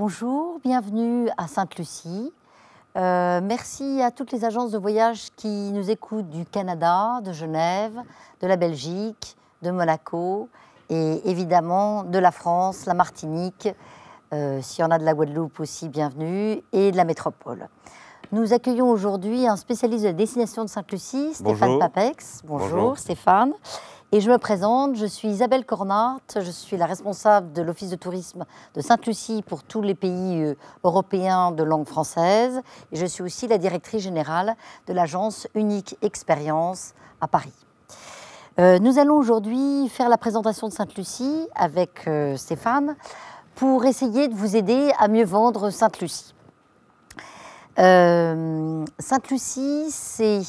Bonjour, bienvenue à Sainte-Lucie. Euh, merci à toutes les agences de voyage qui nous écoutent du Canada, de Genève, de la Belgique, de Monaco et évidemment de la France, la Martinique, euh, s'il y en a de la Guadeloupe aussi, bienvenue, et de la métropole. Nous accueillons aujourd'hui un spécialiste de la destination de Sainte-Lucie, Stéphane Papex. Bonjour. Stéphane. Et je me présente, je suis Isabelle Cornart, je suis la responsable de l'Office de tourisme de Sainte-Lucie pour tous les pays euh, européens de langue française. Et je suis aussi la directrice générale de l'agence Unique Expérience à Paris. Euh, nous allons aujourd'hui faire la présentation de Sainte-Lucie avec euh, Stéphane pour essayer de vous aider à mieux vendre Sainte-Lucie. Sainte-Lucie, c'est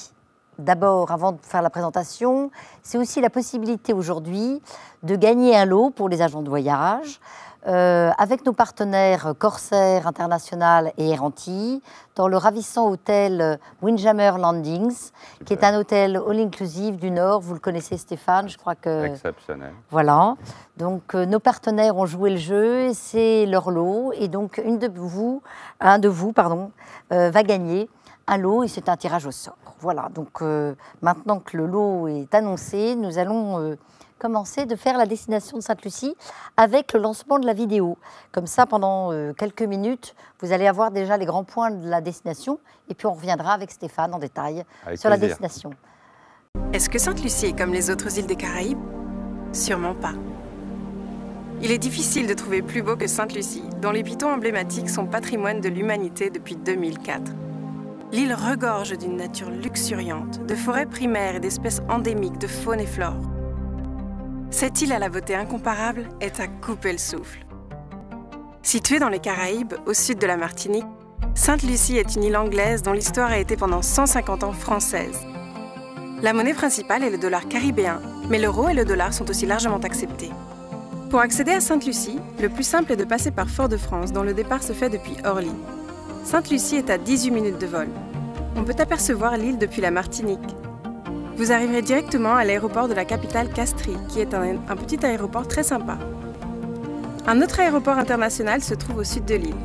d'abord, avant de faire la présentation, c'est aussi la possibilité aujourd'hui de gagner un lot pour les agents de voyage. Euh, avec nos partenaires Corsair International et Air dans le ravissant hôtel Windjammer Landings, qui est un hôtel all-inclusive du Nord. Vous le connaissez, Stéphane, je crois que. Exceptionnel. Voilà. Donc, euh, nos partenaires ont joué le jeu, et c'est leur lot. Et donc, une de vous, un de vous, pardon, euh, va gagner un lot et c'est un tirage au sort. Voilà, donc euh, maintenant que le lot est annoncé, nous allons euh, commencer de faire la destination de Sainte-Lucie avec le lancement de la vidéo. Comme ça, pendant euh, quelques minutes, vous allez avoir déjà les grands points de la destination et puis on reviendra avec Stéphane en détail sur la destination. Est-ce que Sainte-Lucie est comme les autres îles des Caraïbes Sûrement pas. Il est difficile de trouver plus beau que Sainte-Lucie, dont les pitons emblématiques sont patrimoine de l'humanité depuis 2004. L'île regorge d'une nature luxuriante, de forêts primaires et d'espèces endémiques de faune et flore. Cette île à la beauté incomparable est à couper le souffle. Située dans les Caraïbes, au sud de la Martinique, Sainte-Lucie est une île anglaise dont l'histoire a été pendant 150 ans française. La monnaie principale est le dollar caribéen, mais l'euro et le dollar sont aussi largement acceptés. Pour accéder à Sainte-Lucie, le plus simple est de passer par Fort-de-France, dont le départ se fait depuis Orly. Sainte-Lucie est à 18 minutes de vol. On peut apercevoir l'île depuis la Martinique. Vous arriverez directement à l'aéroport de la capitale Castries, qui est un, petit aéroport très sympa. Un autre aéroport international se trouve au sud de l'île.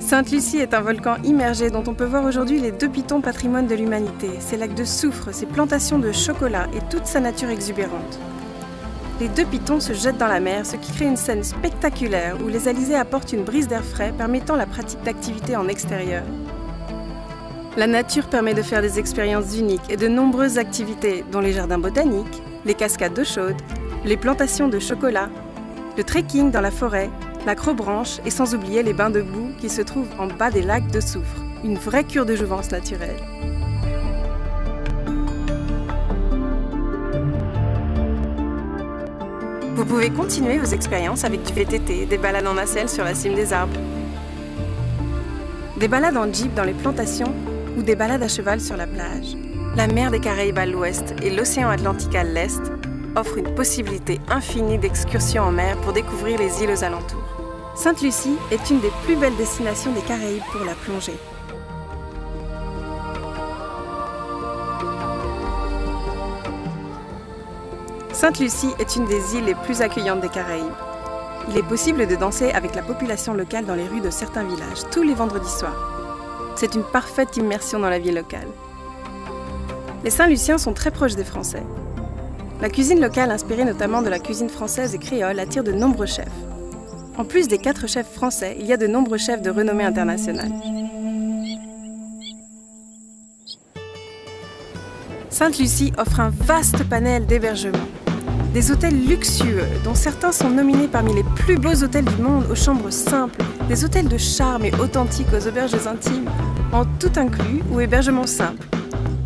Sainte-Lucie est un volcan immergé dont on peut voir aujourd'hui les deux pitons patrimoine de l'humanité, ses lacs de soufre, ses plantations de chocolat et toute sa nature exubérante les deux pitons se jettent dans la mer, ce qui crée une scène spectaculaire où les alizés apportent une brise d'air frais permettant la pratique d'activités en extérieur. La nature permet de faire des expériences uniques et de nombreuses activités, dont les jardins botaniques, les cascades d'eau chaude, les plantations de chocolat, le trekking dans la forêt, la l'acrobranche et sans oublier les bains de boue qui se trouvent en bas des lacs de soufre. Une vraie cure de jouvence naturelle. Vous pouvez continuer vos expériences avec du VTT, des balades en nacelle sur la cime des arbres, des balades en jeep dans les plantations ou des balades à cheval sur la plage. La mer des Caraïbes à l'ouest et l'océan Atlantique à l'est offrent une possibilité infinie d'excursions en mer pour découvrir les îles aux alentours. Sainte-Lucie est une des plus belles destinations des Caraïbes pour la plongée. Sainte-Lucie est une des îles les plus accueillantes des Caraïbes. Il est possible de danser avec la population locale dans les rues de certains villages tous les vendredis soirs. C'est une parfaite immersion dans la vie locale. Les Saint-Luciens sont très proches des Français. La cuisine locale, inspirée notamment de la cuisine française et créole, attire de nombreux chefs. En plus des quatre chefs français, il y a de nombreux chefs de renommée internationale. Sainte-Lucie offre un vaste panel d'hébergements. Des hôtels luxueux, dont certains sont nominés parmi les plus beaux hôtels du monde aux chambres simples, des hôtels de charme et authentiques aux auberges intimes, en tout inclus ou hébergement simple.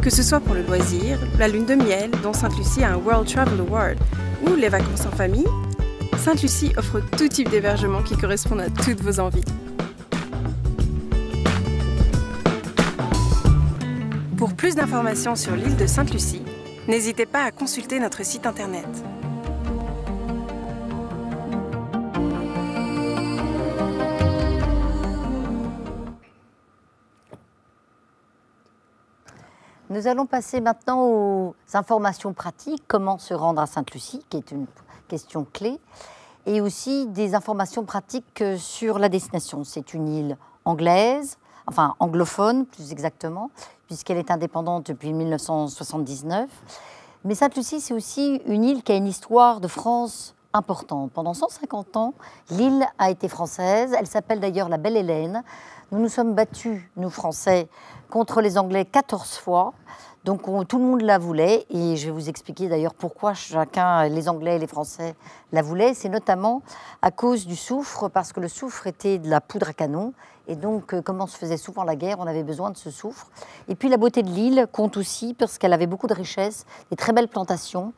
Que ce soit pour le loisir, la lune de miel, dont Sainte-Lucie a un World Travel Award, ou les vacances en famille, Sainte-Lucie offre tout type d'hébergement qui correspond à toutes vos envies. Pour plus d'informations sur l'île de Sainte-Lucie, n'hésitez pas à consulter notre site internet. Nous allons passer maintenant aux informations pratiques, comment se rendre à Sainte-Lucie, qui est une question clé, et aussi des informations pratiques euh, sur la destination. C'est une île anglaise, enfin anglophone plus exactement, puisqu'elle est indépendante depuis 1979. Mais Sainte-Lucie, c'est aussi une île qui a une histoire de France importante. Pendant 150 ans, l'île a été française. Elle s'appelle d'ailleurs la Belle Hélène, nous nous sommes battus, nous Français, contre les Anglais 14 fois. Donc tout le monde la voulait et je vais vous expliquer d'ailleurs pourquoi chacun, les Anglais et les Français, la voulaient. C'est notamment à cause du soufre parce que le soufre était de la poudre à canon et donc euh, comme se faisait souvent la guerre, on avait besoin de ce soufre. Et puis la beauté de l'île compte aussi parce qu'elle avait beaucoup de richesses, des très belles plantations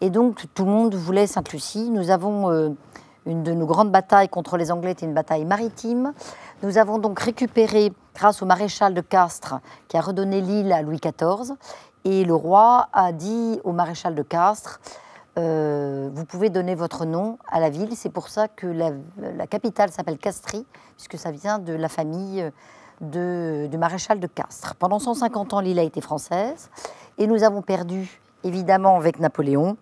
et donc tout le monde voulait Sainte-Lucie. Nous avons euh, une de nos grandes batailles contre les Anglais était une bataille maritime. Nous avons donc récupéré, grâce au maréchal de Castres, qui a redonné l'île à Louis XIV, et le roi a dit au maréchal de Castres, euh, vous pouvez donner votre nom à la ville. C'est pour ça que la, capitale s'appelle Castries, puisque ça vient de la famille euh, du maréchal de Castres. Pendant 150 ans, l'île a été française. Et nous avons perdu, évidemment, avec Napoléon,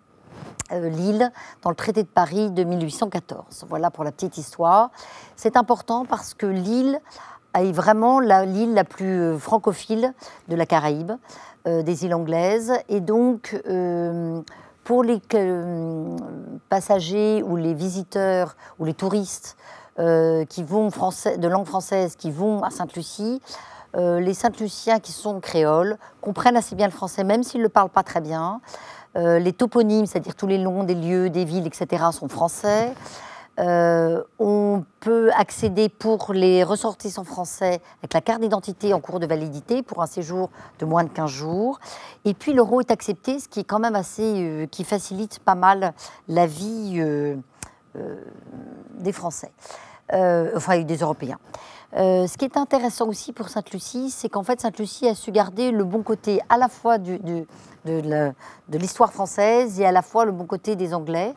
euh, Lille dans le traité de Paris de 1814. Voilà pour la petite histoire. C'est important parce que Lille est vraiment l'île la, plus euh, francophile de la Caraïbe, euh, des îles anglaises. Et donc, pour les passagers ou les visiteurs ou les touristes qui vont français, de langue française qui vont à Sainte-Lucie, les Sainte-Luciens qui sont créoles comprennent assez bien le français, même s'ils ne le parlent pas très bien. Euh, les toponymes, c'est-à-dire tous les noms des lieux, des villes, etc., sont français. Euh, on peut accéder pour les ressortissants français avec la carte d'identité en cours de validité pour un séjour de moins de 15 jours. Et puis l'euro est accepté, ce qui est quand même assez, euh, qui facilite pas mal la vie des Français, enfin des Européens. Euh, ce qui est intéressant aussi pour Sainte-Lucie, c'est qu'en fait, Sainte-Lucie a su garder le bon côté à la fois de l'histoire française et à la fois le bon côté des Anglais.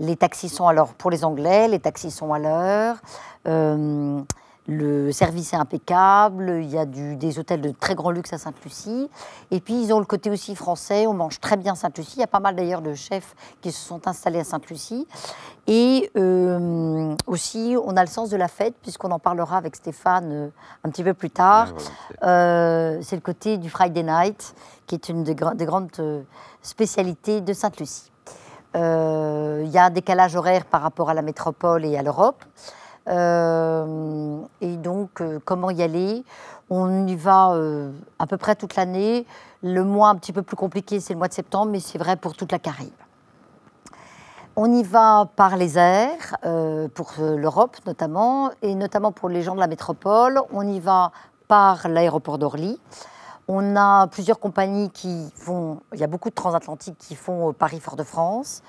Les taxis sont alors pour les Anglais, les taxis sont à l'heure. Euh, le service est impeccable, il y a des hôtels de très grand luxe à Sainte-Lucie. Et puis ils ont le côté aussi français, on mange très bien Sainte-Lucie. Il y a pas mal d'ailleurs de chefs qui se sont installés à Sainte-Lucie. Et euh, aussi, on a le sens de la fête, puisqu'on en parlera avec Stéphane euh, un petit peu plus tard. Euh, c'est le côté du Friday Night, qui est une des, des grandes spécialités de Sainte-Lucie. Il y a un décalage horaire par rapport à la métropole et à l'Europe. Euh, et donc, euh, comment y aller On y va euh, à peu près toute l'année. Le mois un petit peu plus compliqué, c'est le mois de septembre, mais c'est vrai pour toute la Caraïbe. On y va par les airs, pour l'Europe notamment, et notamment pour les gens de la métropole. On y va par l'aéroport d'Orly. On a plusieurs compagnies qui font, il y a beaucoup de transatlantiques qui font Paris-Fort-de-France.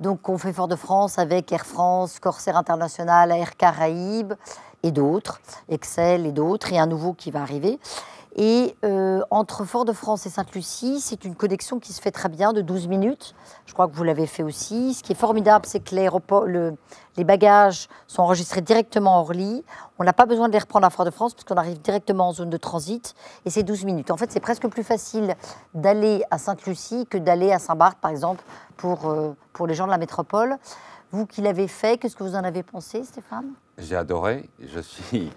Donc on fait Fort de France avec Air France, Corsair International, Air Caraïbes et d'autres, Excel et d'autres, et un nouveau qui va arriver. Et euh, entre Fort-de-France et Sainte-Lucie, c'est une connexion qui se fait très bien de 12 minutes. Je crois que vous l'avez fait aussi. Ce qui est formidable, c'est que les bagages sont enregistrés directement à Orly. On n'a pas besoin de les reprendre à Fort-de-France parce qu'on arrive directement en zone de transit et c'est 12 minutes. En fait, c'est presque plus facile d'aller à Sainte-Lucie que d'aller à Saint-Barth, par exemple, pour, euh, pour les gens de la métropole. Vous qui l'avez fait, qu'est-ce que vous en avez pensé, Stéphane J'ai adoré. Je suis.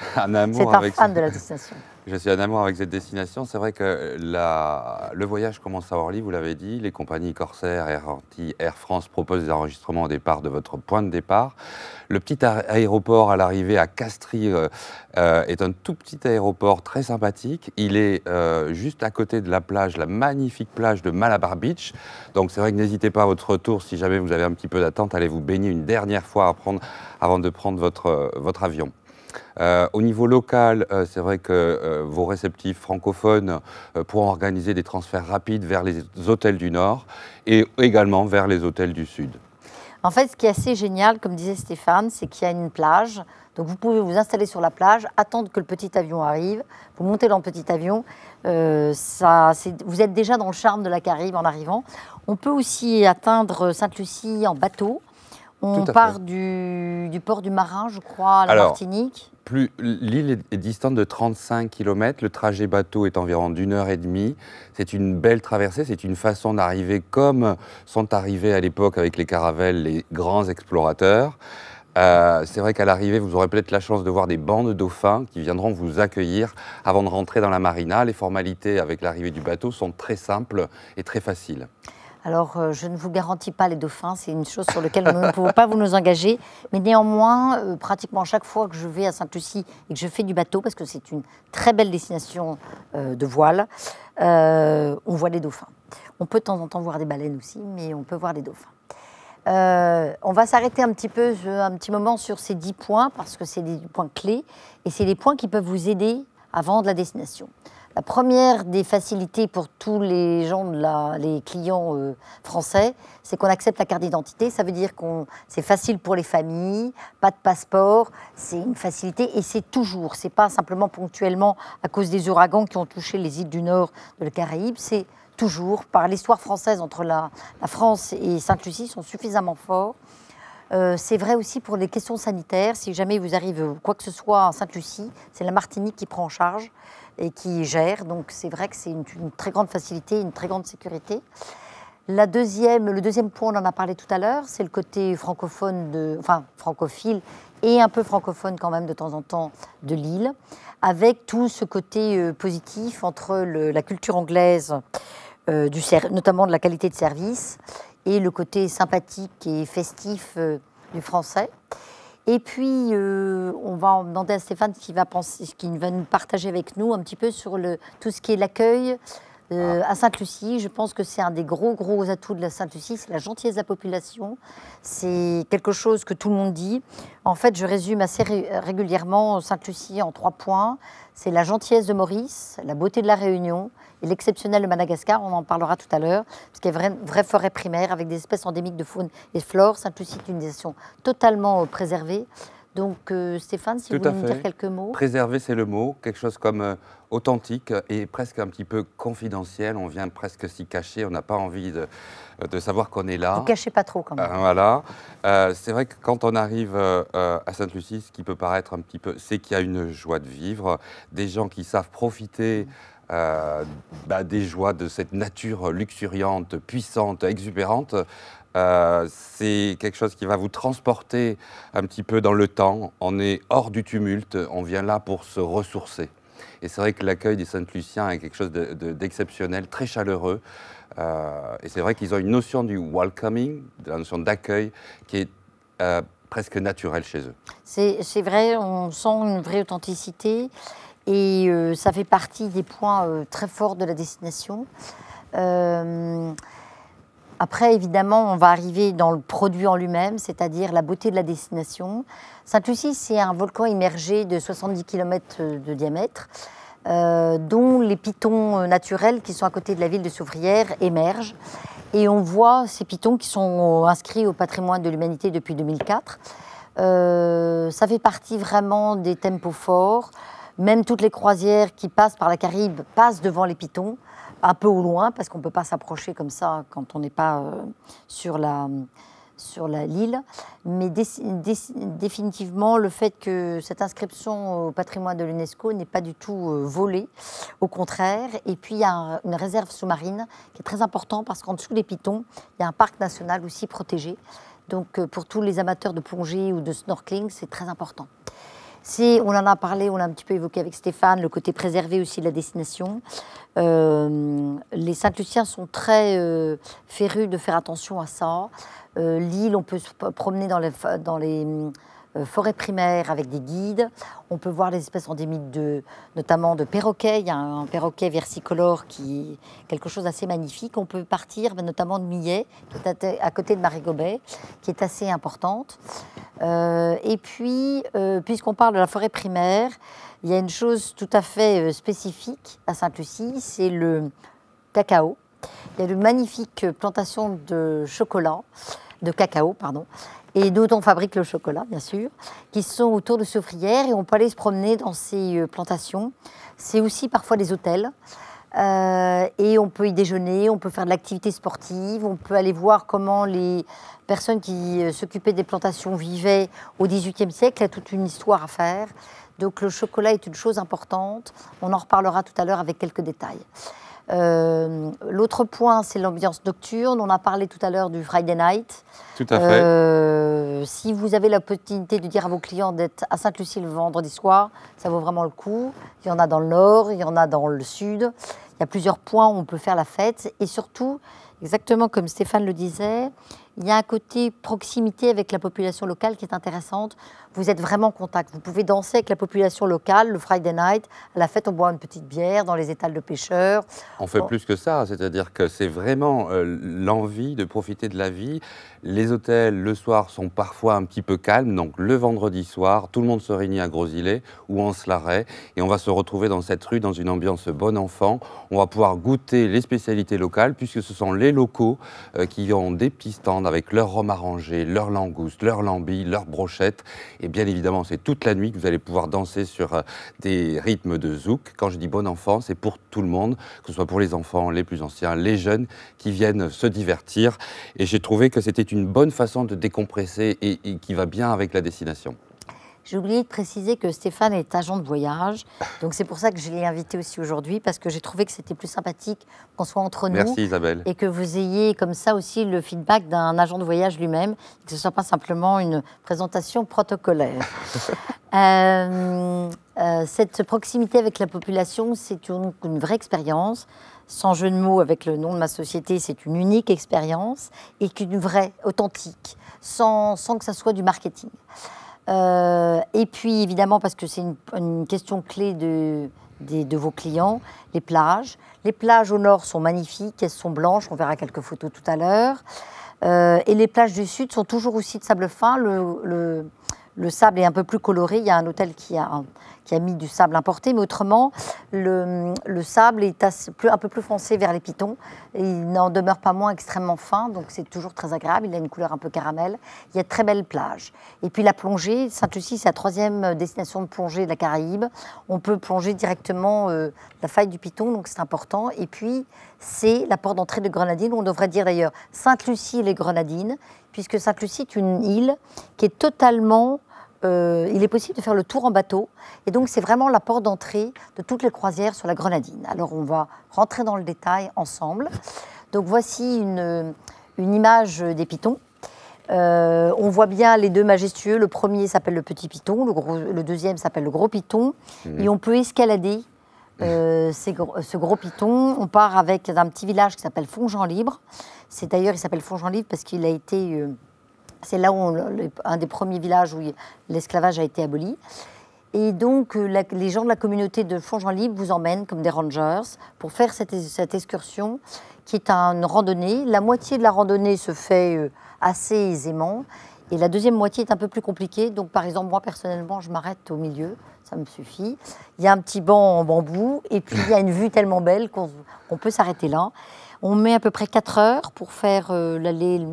un fan de la destination. Je suis un amour avec cette destination. C'est vrai que le voyage commence à Orly, vous l'avez dit. Les compagnies Corsair, Air Air France proposent des enregistrements au départ de votre point de départ. Le petit aéroport à l'arrivée à Castries euh, euh, est un tout petit aéroport très sympathique. Il est euh, juste à côté de la plage, la magnifique plage de Malabar Beach. Donc c'est vrai que n'hésitez pas à votre retour, si jamais vous avez un petit peu d'attente, allez vous baigner une dernière fois avant de prendre votre avion. Euh, au niveau local, euh, c'est vrai que euh, vos réceptifs francophones pourront organiser des transferts rapides vers les hôtels du Nord et également vers les hôtels du Sud. En fait, ce qui est assez génial, comme disait Stéphane, c'est qu'il y a une plage. Donc vous pouvez vous installer sur la plage, attendre que le petit avion arrive. Vous montez dans le petit avion. vous êtes déjà dans le charme de la Caraïbe en arrivant. On peut aussi atteindre Sainte-Lucie en bateau. On part du, port du Marin, je crois, à la Martinique. l'île est distante de 35 km, le trajet bateau est environ d'une heure et demie. C'est une belle traversée, c'est une façon d'arriver comme sont arrivés à l'époque avec les caravelles les grands explorateurs. Euh, c'est vrai qu'à l'arrivée, vous aurez peut-être la chance de voir des bandes de dauphins qui viendront vous accueillir avant de rentrer dans la marina. Les formalités avec l'arrivée du bateau sont très simples et très faciles. Alors, euh, je ne vous garantis pas les dauphins, c'est une chose sur laquelle nous ne pouvons pas vous nous engager. Mais néanmoins, euh, pratiquement chaque fois que je vais à Sainte-Lucie et que je fais du bateau, parce que c'est une très belle destination euh, de voile, on voit les dauphins. On peut de temps en temps voir des baleines aussi, mais on peut voir des dauphins. on va s'arrêter un petit peu, un petit moment sur ces 10 points, parce que c'est des points clés, et c'est des points qui peuvent vous aider à vendre la destination. La première des facilités pour tous les gens, de les clients euh, français, c'est qu'on accepte la carte d'identité. Ça veut dire qu'on c'est facile pour les familles, pas de passeport, c'est une facilité et c'est toujours. C'est pas simplement ponctuellement à cause des ouragans qui ont touché les îles du Nord de la Caraïbe. C'est toujours par l'histoire française entre la, France et Sainte-Lucie sont suffisamment forts. Euh, c'est vrai aussi pour les questions sanitaires. Si jamais vous arrive quoi que ce soit à Sainte-Lucie, c'est la Martinique qui prend en charge et qui gère. Donc c'est vrai que c'est une, très grande facilité, une très grande sécurité. La deuxième, le deuxième point, on en a parlé tout à l'heure, c'est le côté francophone, de, enfin francophile et un peu francophone quand même de temps en temps de Lille, avec tout ce côté euh, positif entre la culture anglaise, euh, notamment de la qualité de service, et le côté sympathique et festif euh, du français. Et puis, euh, on va demander à Stéphane qui va, qui va nous partager avec nous un petit peu sur le, tout ce qui est l'accueil euh, ah. à Sainte-Lucie. Je pense que c'est un des gros, gros atouts de la Sainte-Lucie, c'est la gentillesse de la population. C'est quelque chose que tout le monde dit. En fait, je résume assez régulièrement Sainte-Lucie en trois points. C'est la gentillesse de Maurice, la beauté de la Réunion, et l'exceptionnel de Madagascar, on en parlera tout à l'heure, parce qu'il y a une vraie, forêt primaire avec des espèces endémiques de faune et flore. C'est un une nation totalement euh, préservée. Donc euh, Stéphane, si vous voulez nous dire quelques mots. Préserver, c'est le mot, quelque chose comme euh, authentique et presque un petit peu confidentiel. On vient presque s'y cacher, on n'a pas envie de, savoir qu'on est là. Ne cachez pas trop quand même. voilà. c'est vrai que quand on arrive à Sainte-Lucie, ce qui peut paraître un petit peu, c'est qu'il y a une joie de vivre, des gens qui savent profiter. Mm. Euh, bah, des joies de cette nature luxuriante, puissante, exubérante. Euh, c'est quelque chose qui va vous transporter un petit peu dans le temps. On est hors du tumulte, on vient là pour se ressourcer. Et c'est vrai que l'accueil des saint lucien est quelque chose d'exceptionnel, très chaleureux. Euh, et c'est vrai qu'ils ont une notion du welcoming, une la notion d'accueil, qui est presque naturelle chez eux. C'est vrai, on sent une vraie authenticité. Et euh, ça fait partie des points euh, très forts de la destination. Euh, après, évidemment, on va arriver dans le produit en lui-même, c'est-à-dire la beauté de la destination. Sainte-Lucie, c'est un volcan immergé de 70 km de diamètre, dont les pitons naturels qui sont à côté de la ville de Souvrière émergent. Et on voit ces pitons qui sont inscrits au patrimoine de l'humanité depuis 2004. ça fait partie vraiment des tempos forts. Même toutes les croisières qui passent par la Caraïbe passent devant les pitons, un peu au loin, parce qu'on ne peut pas s'approcher comme ça quand on n'est pas euh, sur la l'île, mais définitivement le fait que cette inscription au patrimoine de l'UNESCO n'est pas du tout euh, volée, au contraire. Et puis il y a une réserve sous-marine qui est très importante parce qu'en dessous des pitons, il y a un parc national aussi protégé. Donc euh, pour tous les amateurs de plongée ou de snorkeling, c'est très important. Si, on en a parlé, on a un petit peu évoqué avec Stéphane, le côté préservé aussi de la destination. Euh, les Saint-Luciens sont très euh, férus de faire attention à ça. Euh, L'île, on peut se promener dans les, dans les euh, forêt primaire avec des guides. On peut voir les espèces endémiques de, notamment de perroquets. Il y a un perroquet versicolore qui est quelque chose d'assez magnifique. On peut partir ben, notamment de Millet, qui est à côté de Marigobet, qui est assez importante. Euh, et puis, euh, puisqu'on parle de la forêt primaire, il y a une chose tout à fait spécifique à Sainte-Lucie, c'est le cacao. Il y a de magnifiques plantations de chocolat, de cacao, pardon, et d'autres on fabrique le chocolat, bien sûr, qui sont autour de Soufrières et on peut aller se promener dans ces euh, plantations. C'est aussi parfois des hôtels. Euh, et on peut y déjeuner, on peut faire de l'activité sportive, on peut aller voir comment les personnes qui euh, s'occupaient des plantations vivaient au XVIIIe siècle. Il y a toute une histoire à faire. Donc le chocolat est une chose importante. On en reparlera tout à l'heure avec quelques détails. Euh, l'autre point, c'est l'ambiance nocturne. On a parlé tout à l'heure du Friday night. Tout à fait. Euh, si vous avez l'opportunité de dire à vos clients d'être à Sainte-Lucie le vendredi soir, ça vaut vraiment le coup. Il y en a dans le nord, il y en a dans le sud. Il y a plusieurs points où on peut faire la fête. Et surtout, exactement comme Stéphane le disait, il y a un côté proximité avec la population locale qui est intéressante. Vous êtes vraiment en contact. Vous pouvez danser avec la population locale le Friday night. À la fête, on boit une petite bière dans les étals de pêcheurs. On fait plus que ça. C'est-à-dire que c'est vraiment euh, l'envie de profiter de la vie. Les hôtels, le soir, sont parfois un petit peu calmes. Donc, le vendredi soir, tout le monde se réunit à Grosillet ou en Slaret. Et on va se retrouver dans cette rue dans une ambiance bon enfant. On va pouvoir goûter les spécialités locales puisque ce sont les locaux euh, qui ont des petits avec leur rhum arrangé, leur langouste, leur lambie, leur brochette. Et bien évidemment, c'est toute la nuit que vous allez pouvoir danser sur euh, des rythmes de zouk. Quand je dis Bon enfant, c'est pour tout le monde, que ce soit pour les enfants, les plus anciens, les jeunes qui viennent se divertir. Et j'ai trouvé que c'était une bonne façon de décompresser et qui va bien avec la destination. J'ai oublié de préciser que Stéphane est agent de voyage, donc c'est pour ça que je l'ai invité aussi aujourd'hui, parce que j'ai trouvé que c'était plus sympathique qu'on soit entre nous. Merci Isabelle. Et que vous ayez comme ça aussi le feedback d'un agent de voyage lui-même, que ce ne soit pas simplement une présentation protocolaire. Euh, euh, cette proximité avec la population, c'est une, une vraie expérience sans jeu de mots avec le nom de ma société, c'est une unique expérience et qu'une vraie, authentique, sans, sans, que ça soit du marketing. Euh, et puis évidemment, parce que c'est une, question clé de, vos clients, les plages. Les plages au nord sont magnifiques, elles sont blanches, on verra quelques photos tout à l'heure. Euh, et les plages du sud sont toujours aussi de sable fin. Le, le, sable est un peu plus coloré. Il y a un hôtel qui a, qui a mis du sable importé, mais autrement, le, sable est un peu plus foncé vers les pitons. Il n'en demeure pas moins extrêmement fin, donc c'est toujours très agréable. Il a une couleur un peu caramel. Il y a de très belles plages. Et puis la plongée, Sainte-Lucie, c'est la troisième destination de plongée de la Caraïbe. On peut plonger directement euh, la faille du piton, donc c'est important. Et puis, c'est la porte d'entrée de Grenadines. On devrait dire d'ailleurs Sainte-Lucie et les Grenadines, puisque Sainte-Lucie est une île qui est totalement euh, il est possible de faire le tour en bateau. Et donc, c'est vraiment la porte d'entrée de toutes les croisières sur la Grenadine. Alors, on va rentrer dans le détail ensemble. Donc, voici une, image des pitons. Euh, on voit bien les deux majestueux. Le premier s'appelle le petit piton, le, gros, le deuxième s'appelle le gros piton. Mmh. Et on peut escalader euh, mmh. ce gros piton. On part avec un petit village qui s'appelle Fongeant Libre. C'est d'ailleurs, il s'appelle Fongeant Libre parce qu'il a été c'est là un des premiers villages où l'esclavage a été aboli. Et donc, euh, les gens de la communauté de Fongean-Libre vous emmènent comme des rangers pour faire cette, excursion qui est une randonnée. La moitié de la randonnée se fait euh, assez aisément et la deuxième moitié est un peu plus compliquée. Donc, par exemple, moi personnellement, je m'arrête au milieu, ça me suffit. Il y a un petit banc en bambou et puis il y a une vue tellement belle qu'on peut s'arrêter là. On met à peu près 4 heures pour faire euh, l'aller et le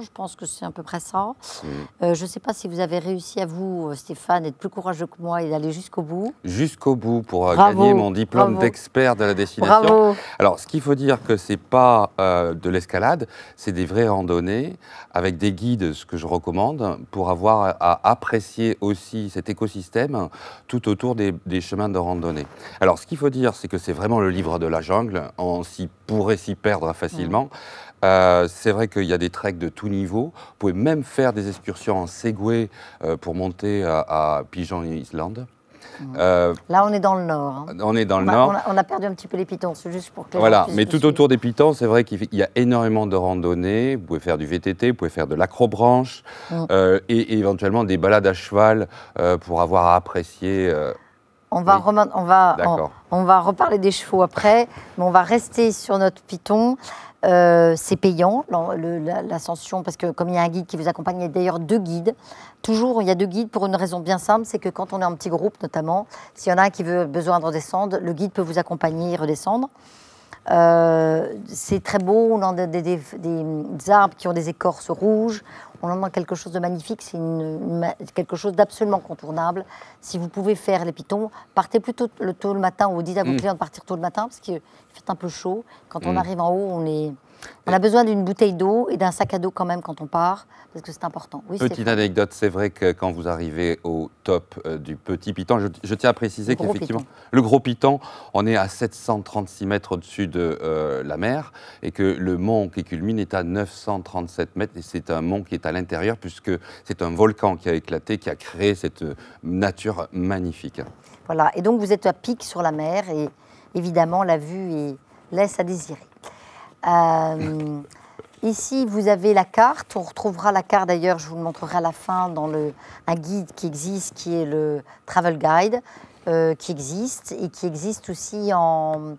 je pense que c'est à peu près ça. Mm. Euh, je ne sais pas si vous avez réussi à vous, euh, Stéphane, être plus courageux que moi et d'aller jusqu'au bout. Jusqu'au bout pour gagner mon diplôme d'expert de la destination. Alors, ce qu'il faut dire que n'est pas de l'escalade, c'est des vraies randonnées avec des guides, ce que je recommande, pour avoir à apprécier aussi cet écosystème tout autour des, chemins de randonnée. Alors, ce qu'il faut dire, c'est que c'est vraiment le livre de la jungle. On s'y pourrait s'y perdre facilement. Euh, c'est vrai qu'il y a des treks de tout niveau. Vous pouvez même faire des excursions en Segway euh, pour monter à, Pigeon Island. Euh, Là, on est dans le nord. Hein. On est dans le nord. On a, perdu un petit peu les pitons, c'est juste pour que. Voilà, mais tout autour des pitons, c'est vrai qu'il y a énormément de randonnées. Vous pouvez faire du VTT, vous pouvez faire de l'acrobranche euh, et, éventuellement des balades à cheval pour avoir à apprécier on va, va, on, va reparler des chevaux après, mais on va rester sur notre piton, euh, c'est payant, l'ascension, parce que comme il y a un guide qui vous accompagne, il y a d'ailleurs deux guides. Toujours, il y a deux guides pour une raison bien simple, c'est que quand on est en petit groupe, notamment, s'il y en a un qui veut besoin de redescendre, le guide peut vous accompagner et redescendre. Euh, c'est très beau, on a des, arbres qui ont des écorces rouges, on en a quelque chose de magnifique, c'est quelque chose d'absolument contournable. Si vous pouvez faire les pitons, partez plutôt le tôt le matin ou dites à vos mm. clients de partir tôt le matin parce qu'il fait un peu chaud. Quand on mm. arrive en haut, on est on a besoin d'une bouteille d'eau et d'un sac à dos quand même quand on part, parce que c'est important. Petite anecdote, c'est vrai que quand vous arrivez au top euh, du petit Piton, je, tiens à préciser qu'effectivement, le gros Piton, on est à 736 mètres au-dessus de euh, la mer, et que le mont qui culmine est à 937 mètres, et c'est un mont qui est à l'intérieur, puisque c'est un volcan qui a éclaté, qui a créé cette euh, nature magnifique. Voilà, et donc vous êtes à pic sur la mer, et évidemment, la vue est... laisse à désirer. Euh, ici, vous avez la carte. On retrouvera la carte d'ailleurs, je vous le montrerai à la fin, dans le, un guide qui existe, qui est le Travel Guide, euh, qui existe et qui existe aussi en,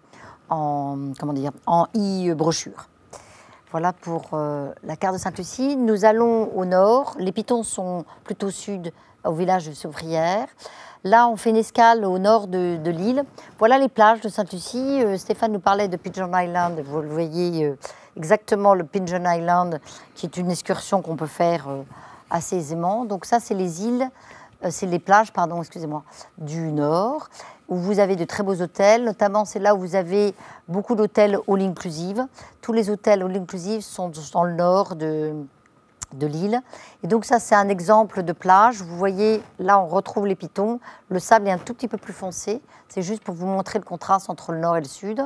en comment dire, en e-brochure. Voilà pour euh, la carte de Sainte-Lucie. Nous allons au nord. Les pitons sont plutôt sud, au village de Souvrière. Là, on fait une escale au nord de, l'île. Voilà les plages de saint lucie euh, Stéphane nous parlait de Pigeon Island. Vous le voyez euh, exactement, le Pigeon Island, qui est une excursion qu'on peut faire euh, assez aisément. Donc ça, c'est les îles, c'est les plages, pardon, excusez-moi, du nord, où vous avez de très beaux hôtels. Notamment, c'est là où vous avez beaucoup d'hôtels all-inclusive. Tous les hôtels all-inclusive sont dans le nord de de l'île. Et donc ça, c'est un exemple de plage. Vous voyez, là, on retrouve les pitons. Le sable est un tout petit peu plus foncé. C'est juste pour vous montrer le contraste entre le nord et le sud.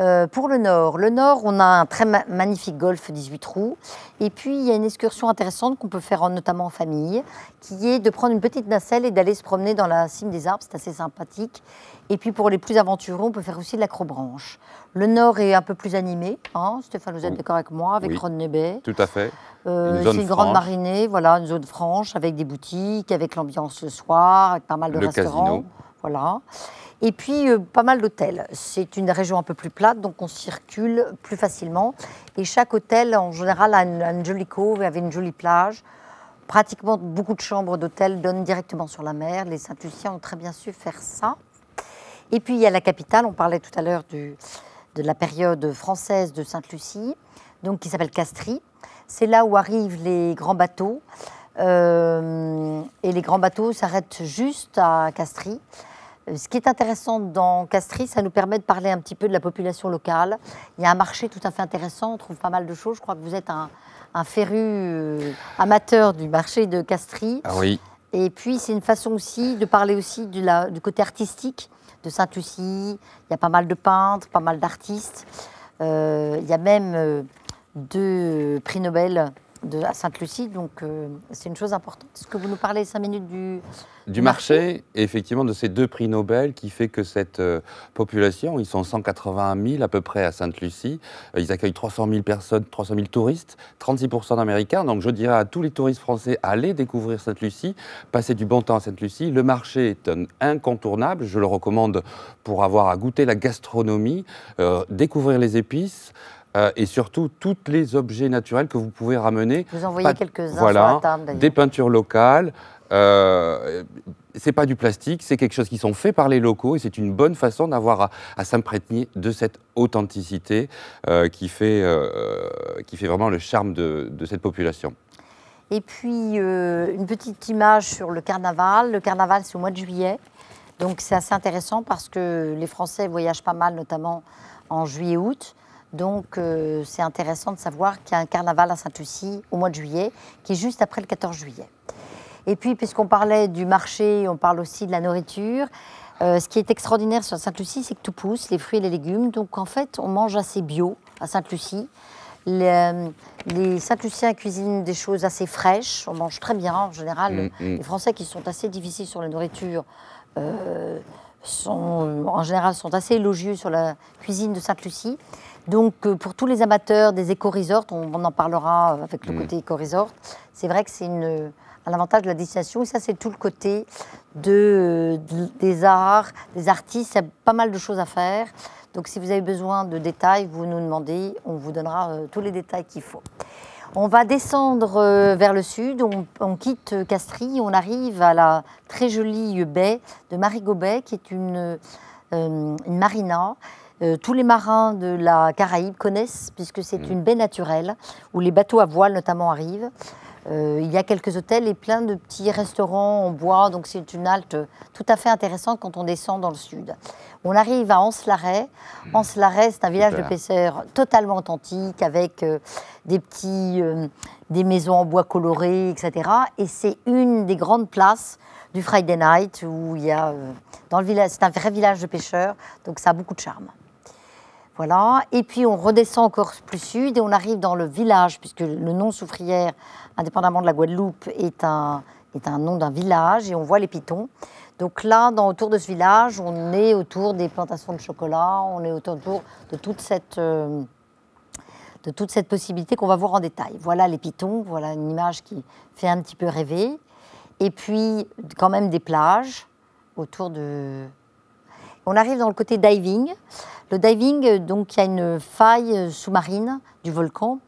Euh, pour le nord, le nord, on a un très magnifique golf 18 trous. Et puis, il y a une excursion intéressante qu'on peut faire notamment en famille, qui est de prendre une petite nacelle et d'aller se promener dans la cime des arbres. C'est assez sympathique. Et puis, pour les plus aventureux, on peut faire aussi de l'acrobranche. Le nord est un peu plus animé. Hein. Stéphane, vous êtes d'accord avec moi, avec oui, Ron Tout à fait. Euh, c'est une grande marinée, voilà, une zone franche, avec des boutiques, avec l'ambiance le soir, avec pas mal de restaurants. Casino. Voilà. Et puis, euh, pas mal d'hôtels. C'est une région un peu plus plate, donc on circule plus facilement. Et chaque hôtel, en général, a une, jolie cove, avait une jolie plage. Pratiquement beaucoup de chambres d'hôtel donnent directement sur la mer. Les Saint-Luciens ont très bien su faire ça. Et puis, il y a la capitale. On parlait tout à l'heure de la période française de Sainte-Lucie, donc qui s'appelle Castries. C'est là où arrivent les grands bateaux. Euh, et les grands bateaux s'arrêtent juste à Castries. Ce qui est intéressant dans Castries, ça nous permet de parler un petit peu de la population locale. Il y a un marché tout à fait intéressant, on trouve pas mal de choses. Je crois que vous êtes un, féru euh, amateur du marché de Castries. Ah oui. Et puis c'est une façon aussi de parler aussi du, côté artistique de saint lucie Il y a pas mal de peintres, pas mal d'artistes. Euh, il y a même euh, deux prix Nobel à Sainte-Lucie. Donc, euh, c'est une chose importante. Est-ce que vous nous parlez cinq minutes du, du marché, et effectivement, de ces deux prix Nobel qui fait que cette euh, population, ils sont 180 000 à peu près à Sainte-Lucie, euh, ils accueillent 300 000 personnes, 300 000 touristes, 36 d'Américains. Donc je dirais à tous les touristes français, allez découvrir Sainte-Lucie, passez du bon temps à Sainte-Lucie. Le marché est un incontournable, je le recommande pour avoir à goûter la gastronomie, découvrir les épices, euh, et surtout tous les objets naturels que vous pouvez ramener. Vous envoyez quelques-uns sur la table. Des peintures locales. Euh, Ce n'est pas du plastique, c'est quelque chose qui sont faits par les locaux et c'est une bonne façon d'avoir à, à s'imprégner de cette authenticité euh, qui, fait, qui fait vraiment le charme de, cette population. Et puis, une petite image sur le carnaval. Le carnaval, c'est au mois de juillet. Donc, c'est assez intéressant parce que les Français voyagent pas mal, notamment en juillet-août. Donc euh, c'est intéressant de savoir qu'il y a un carnaval à Sainte-Lucie au mois de juillet, qui est juste après le 14 juillet. Et puis, puisqu'on parlait du marché, on parle aussi de la nourriture. Euh, ce qui est extraordinaire sur Sainte-Lucie, c'est que tout pousse, les fruits et les légumes. Donc en fait, on mange assez bio à Sainte-Lucie. Les, euh, les Saint-Luciens cuisinent des choses assez fraîches, on mange très bien en général. Mm, mm. Les Français qui sont assez difficiles sur la nourriture en général sont assez élogieux sur la cuisine de Sainte-Lucie. Donc, euh, pour tous les amateurs des éco-resorts, on, en parlera euh, avec le mm. côté éco-resort, c'est vrai que c'est une un avantage de la destination. Et ça, c'est tout le côté de, des arts, des artistes. Il y a pas mal de choses à faire. Donc, si vous avez besoin de détails, vous nous demandez. On vous donnera euh, tous les détails qu'il faut. On va descendre vers le sud. On, quitte Castries. On arrive à la très jolie baie de Marigobay, qui est une, une marina euh, tous les marins de la Caraïbe connaissent, puisque c'est mm. une baie naturelle où les bateaux à voile notamment arrivent. Euh, il y a quelques hôtels et plein de petits restaurants en bois, donc c'est une halte tout à fait intéressante quand on descend dans le sud. On arrive à Ancelaret Mmh. c'est un village de pêcheurs totalement authentique, avec euh, des petits, des maisons en bois coloré, etc. Et c'est une des grandes places du Friday Night où il y a, dans le village, c'est un vrai village de pêcheurs, donc ça a beaucoup de charme. Et puis on redescend encore plus sud et on arrive dans le village, puisque le nom Soufrière, indépendamment de la Guadeloupe, est un, est un nom d'un village et on voit les pitons. Donc là, dans, autour de ce village, on est autour des plantations de chocolat, on est autour de toute cette, euh, de toute cette possibilité qu'on va voir en détail. Voilà les pitons, voilà une image qui fait un petit peu rêver. Et puis quand même des plages autour de, on arrive dans le côté diving. Le diving, euh, donc, il y a une faille euh, sous-marine du volcan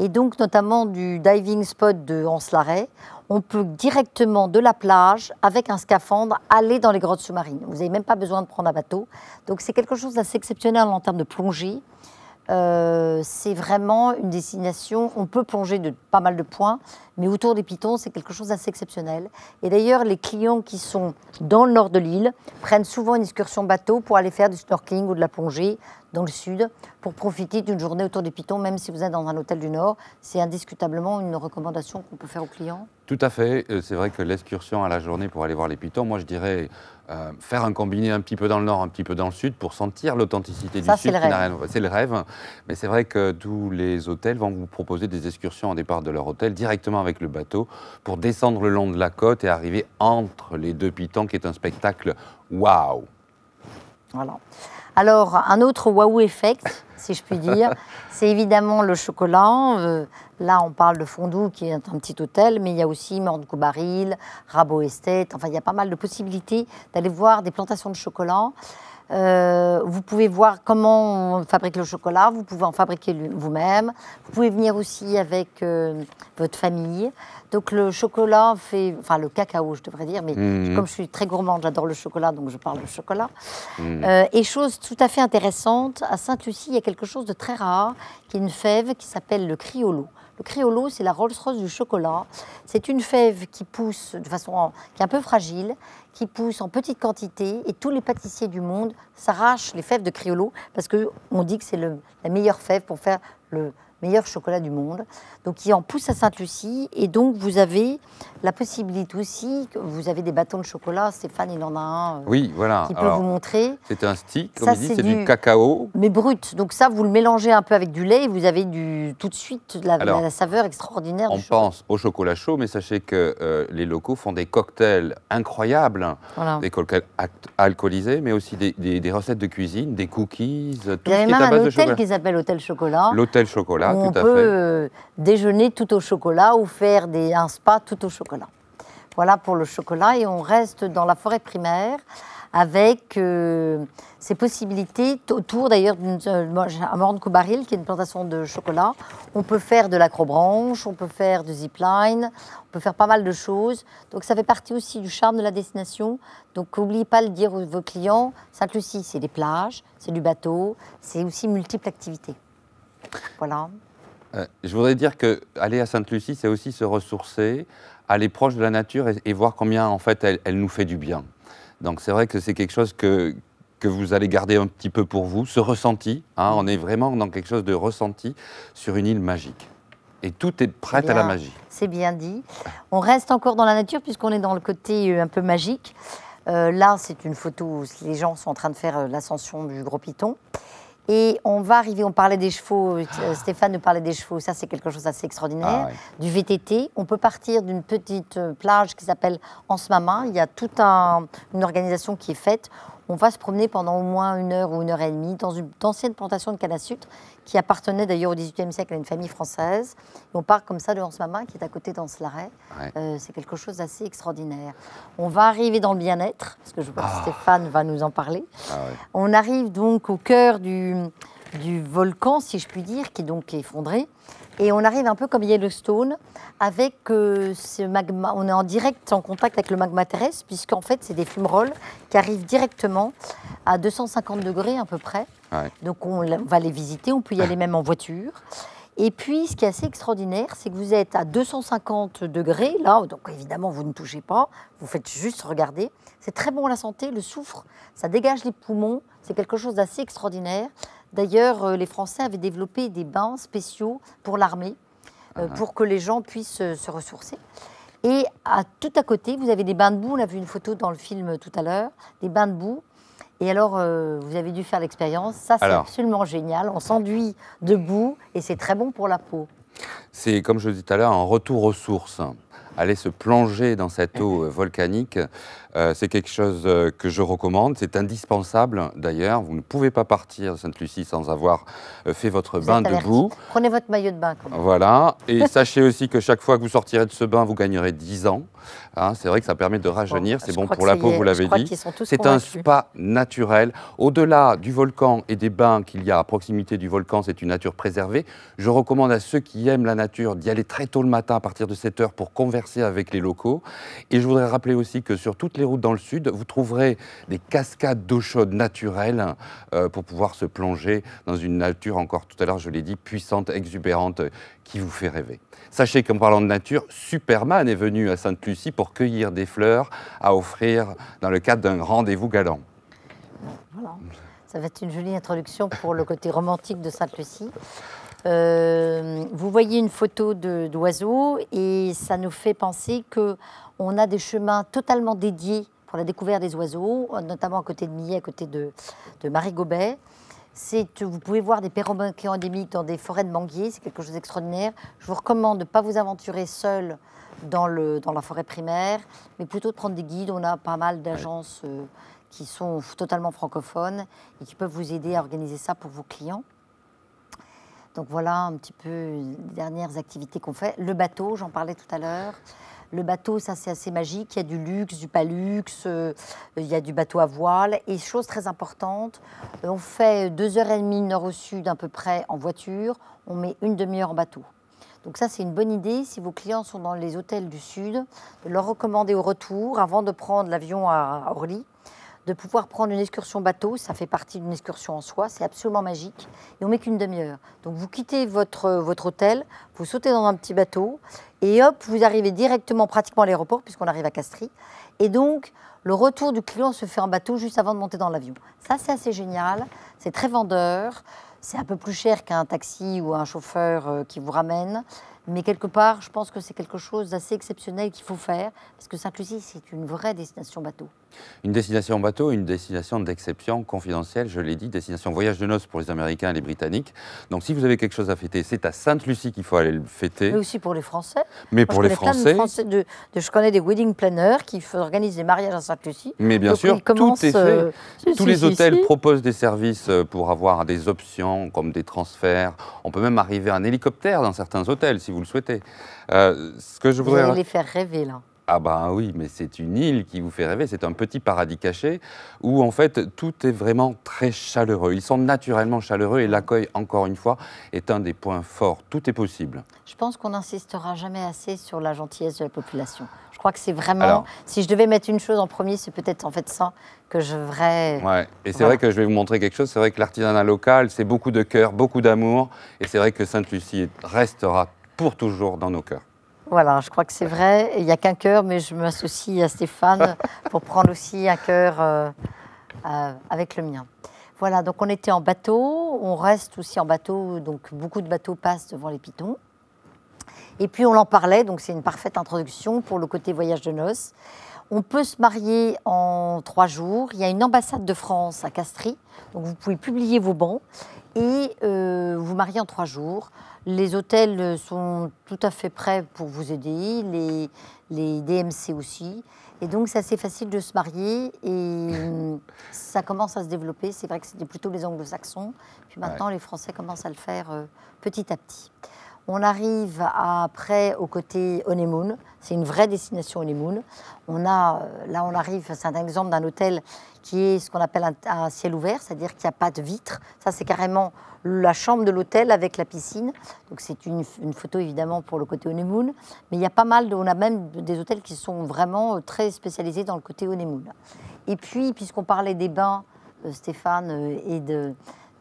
et donc notamment du diving spot de Anslaret, on peut directement de la plage, avec un scaphandre, aller dans les grottes sous-marines. Vous n'avez même pas besoin de prendre un bateau. Donc c'est quelque chose d'assez exceptionnel en termes de plongée. Euh, c'est vraiment une destination, on peut plonger de pas mal de points, mais autour des pitons, c'est quelque chose d'assez exceptionnel. Et d'ailleurs, les clients qui sont dans le nord de l'île prennent souvent une excursion bateau pour aller faire du snorkeling ou de la plongée dans le sud, pour profiter d'une journée autour des pitons, même si vous êtes dans un hôtel du nord. C'est indiscutablement une recommandation qu'on peut faire aux clients. Tout à fait. Euh, c'est vrai que l'excursion à la journée pour aller voir les pitons, moi je dirais euh, faire un combiné un petit peu dans le nord, un petit peu dans le sud pour sentir l'authenticité du sud. C'est le rêve. Mais c'est vrai que tous les hôtels vont vous proposer des excursions en départ de leur hôtel directement avec le bateau pour descendre le long de la côte et arriver entre les deux pitons qui est un spectacle waouh. Voilà. Alors, un autre waouh effect, si je puis dire, c'est évidemment le chocolat. Euh, là, on parle de Fondou, qui est un petit hôtel, mais il y a aussi mordou Baril, Rabot Estate. Enfin, il y a pas mal de possibilités d'aller voir des plantations de chocolat. Euh, vous pouvez voir comment on fabrique le chocolat, vous pouvez en fabriquer vous-même. Vous pouvez venir aussi avec euh, votre famille. Donc le chocolat fait, enfin le cacao, je devrais dire, mais mhm. comme je suis très gourmande, j'adore le chocolat, donc je parle de chocolat. Mhm. Euh, et chose tout à fait intéressante, à Sainte-Lucie, il y a quelque chose de très rare, qui est une fève qui s'appelle le criollo. Le Criollo, c'est la Rolls-Royce du chocolat. C'est une fève qui pousse de façon qui est un peu fragile, qui pousse en petite quantité, et tous les pâtissiers du monde s'arrachent les fèves de Criollo parce que on dit que c'est la meilleure fève pour faire le, meilleur chocolat du monde, donc qui en pousse à Sainte-Lucie. Et donc, vous avez la possibilité aussi, vous avez des bâtons de chocolat, Stéphane, il en a un euh, oui, voilà. qui peut vous montrer. C'est un stick, comme il dit, c'est du, cacao. Mais brut, donc ça, vous le mélangez un peu avec du lait et vous avez du, tout de suite la, la saveur extraordinaire on du On pense au chocolat chaud, mais sachez que euh, les locaux font des cocktails incroyables, des cocktails alcoolisés, mais aussi des, recettes de cuisine, des cookies, tout Il y a même un hôtel qu'ils appellent Hôtel Chocolat. L'Hôtel Chocolat, on peut euh, déjeuner tout au chocolat ou faire des, un spa tout au chocolat. Voilà pour le chocolat et on reste dans la forêt primaire avec ses euh, ces possibilités autour d'ailleurs d'une euh, Morne Coubaril qui est une plantation de chocolat. On peut faire de l'acrobranche, on peut faire du zipline, on peut faire pas mal de choses. Donc ça fait partie aussi du charme de la destination. Donc n'oubliez pas de dire à vos clients, Sainte-Lucie c'est des plages, c'est du bateau, c'est aussi multiples activités. Voilà. Euh, je voudrais dire que aller à Sainte-Lucie, c'est aussi se ressourcer, aller proche de la nature et, voir combien en fait elle, nous fait du bien. Donc c'est vrai que c'est quelque chose que, vous allez garder un petit peu pour vous, ce ressenti. Hein. Mm. on est vraiment dans quelque chose de ressenti sur une île magique. Et tout est prêt à la magie. C'est bien dit. On reste encore dans la nature puisqu'on est dans le côté euh, un peu magique. Euh, là, c'est une photo où les gens sont en train de faire l'ascension du gros piton. Et on va arriver, on parlait des chevaux, euh, euh, Stéphane nous parlait des chevaux, ça c'est quelque chose d'assez extraordinaire. Ah du VTT, on peut partir d'une petite euh, plage qui s'appelle En ce il y a toute une organisation qui est faite on va se promener pendant au moins une heure ou une heure et demie dans une ancienne plantation de canne à sucre qui appartenait d'ailleurs au XVIIIe siècle à une famille française. on part comme ça de ce maman qui est à côté dans ce euh, c'est quelque chose d'assez extraordinaire. On va arriver dans le bien-être, parce que je pense que ah. Stéphane va nous en parler. Ah on arrive donc au cœur du du volcan, si je puis dire, qui est donc effondré. Et on arrive un peu comme Yellowstone, avec euh, ce magma. On est en direct en contact avec le magma terrestre, puisqu'en fait, c'est des fumerolles qui arrivent directement à 250 degrés à peu près. Donc on, va les visiter, on peut y aller même en voiture. Et puis, ce qui est assez extraordinaire, c'est que vous êtes à 250 degrés, là, donc évidemment, vous ne touchez pas, vous faites juste regarder. C'est très bon à la santé, le soufre, ça dégage les poumons, c'est quelque chose d'assez extraordinaire. D'ailleurs, euh, les Français avaient développé des bains spéciaux pour l'armée, euh, ah pour que les gens puissent euh, se ressourcer. Et à, tout à côté, vous avez des bains de boue. On a vu une photo dans le film tout à l'heure, des bains de boue. Et alors, vous avez dû faire l'expérience. Ça, c'est absolument génial. On s'enduit de boue et c'est très bon pour la peau. C'est, comme je disais tout à l'heure, un retour aux sources. Aller se plonger dans cette eau volcanique, euh, c'est quelque chose euh, que je recommande, c'est indispensable d'ailleurs. Vous ne pouvez pas partir de Sainte-Lucie sans avoir euh, fait votre bain debout. Prenez votre maillot de bain. Voilà, et sachez aussi que chaque fois que vous sortirez de ce bain, vous gagnerez 10 ans. Hein, c'est vrai que ça permet de rajeunir, c'est bon pour la peau, vous l'avez dit. C'est un spa naturel. Au-delà du volcan et des bains qu'il y a à proximité du volcan, c'est une nature préservée. Je recommande à ceux qui aiment la nature d'y aller très tôt le matin à partir de 7 heures pour converser avec les locaux. Et je voudrais rappeler aussi que sur toutes les ou dans le sud, vous trouverez des cascades d'eau chaude naturelle euh, pour pouvoir se plonger dans une nature encore tout à l'heure, je l'ai dit, puissante, exubérante, qui vous fait rêver. Sachez qu'en parlant de nature, Superman est venu à Sainte-Lucie pour cueillir des fleurs à offrir dans le cadre d'un rendez-vous galant. Voilà. Ça va être une jolie introduction pour le côté romantique de Sainte-Lucie. Euh, vous voyez une photo d'oiseaux et ça nous fait penser que on a des chemins totalement dédiés pour la découverte des oiseaux, notamment à côté de Millet, à côté de, Marie-Gobet. Vous pouvez voir des perroquets endémiques dans des forêts de manguiers, c'est quelque chose d'extraordinaire. Je vous recommande de ne pas vous aventurer seul dans, la forêt primaire, mais plutôt de prendre des guides. On a pas mal d'agences euh, qui sont totalement francophones et qui peuvent vous aider à organiser ça pour vos clients. Donc voilà un petit peu les dernières activités qu'on fait. Le bateau, j'en parlais tout à l'heure. Le bateau, ça c'est assez magique. Il y a du luxe, du pas luxe, euh, il y a du bateau à voile. Et chose très importante, euh, on fait deux heures et demie nord au sud à peu près en voiture. On met une demi-heure en bateau. Donc ça, c'est une bonne idée si vos clients sont dans les hôtels du Sud, de leur recommander au retour, avant de prendre l'avion à Orly, de pouvoir prendre une excursion bateau, ça fait partie d'une excursion en soi, c'est absolument magique. Et on met qu'une demi-heure. Donc vous quittez votre, euh, votre hôtel, vous sautez dans un petit bateau, et hop, vous arrivez directement pratiquement à l'aéroport, puisqu'on arrive à Castries. Et donc, le retour du client se fait en bateau juste avant de monter dans l'avion. Ça, c'est assez génial, c'est très vendeur, c'est un peu plus cher qu'un taxi ou un chauffeur euh, qui vous ramène. Mais quelque part, je pense que c'est quelque chose d'assez exceptionnel qu'il faut faire, parce que Saint-Lucie, c'est une vraie destination bateau. Une destination bateau, une destination d'exception confidentielle, je l'ai dit, destination voyage de noces pour les Américains et les Britanniques. Donc si vous avez quelque chose à fêter, c'est à Sainte-Lucie qu'il faut aller le fêter. Mais aussi pour les Français. Mais pour les Français. De je connais des wedding planners qui organisent des mariages à Sainte-Lucie. Mais bien sûr, tout est fait. Euh, Tous les hôtels proposent des services euh, pour avoir des options comme des transferts. On peut même arriver en hélicoptère dans certains hôtels si vous le souhaitez. Euh, ce que je voudrais... Vous allez les faire rêver là ah ben oui, mais c'est une île qui vous fait rêver, c'est un petit paradis caché où en fait tout est vraiment très chaleureux. Ils sont naturellement chaleureux et l'accueil, encore une fois, est un des points forts. Tout est possible. Je pense qu'on n'insistera jamais assez sur la gentillesse de la population. Je crois que c'est vraiment, si je devais mettre une chose en premier, c'est peut-être en fait ça que je voudrais... Ouais. Et c'est vrai que je vais vous montrer quelque chose, c'est vrai que l'artisanat local, c'est beaucoup de cœur, beaucoup d'amour, et c'est vrai que Sainte-Lucie restera pour toujours dans nos cœurs. Voilà, je crois que c'est vrai. Il n'y a qu'un cœur, mais je m'associe à Stéphane pour prendre aussi un cœur euh, euh, avec le mien. Voilà, donc on était en bateau, on reste aussi en bateau, donc beaucoup de bateaux passent devant les pitons. Et puis on en parlait, donc c'est une parfaite introduction pour le côté voyage de noces. On peut se marier en trois jours. Il y a une ambassade de France à Castries, donc vous pouvez publier vos bons et euh, vous marier en trois jours. Les hôtels sont tout à fait prêts pour vous aider, les, les DMC aussi. Et donc, c'est assez facile de se marier et ça commence à se développer. C'est vrai que c'était plutôt les anglo-saxons. Puis maintenant, les Français commencent à le faire euh, petit à petit. On arrive après au côté honeymoon. C'est une vraie destination honeymoon. On a, euh, là, on arrive, c'est un exemple d'un hôtel qui est ce qu'on appelle un, ciel ouvert, c'est-à-dire qu'il n'y a pas de vitres. Ça, c'est carrément la chambre de l'hôtel avec la piscine. Donc, c'est une, photo évidemment pour le côté honeymoon. Mais il y a pas mal, on a même des hôtels qui sont vraiment euh, très spécialisés dans le côté honeymoon. Et puis, puisqu'on parlait des bains, euh, Stéphane, et de,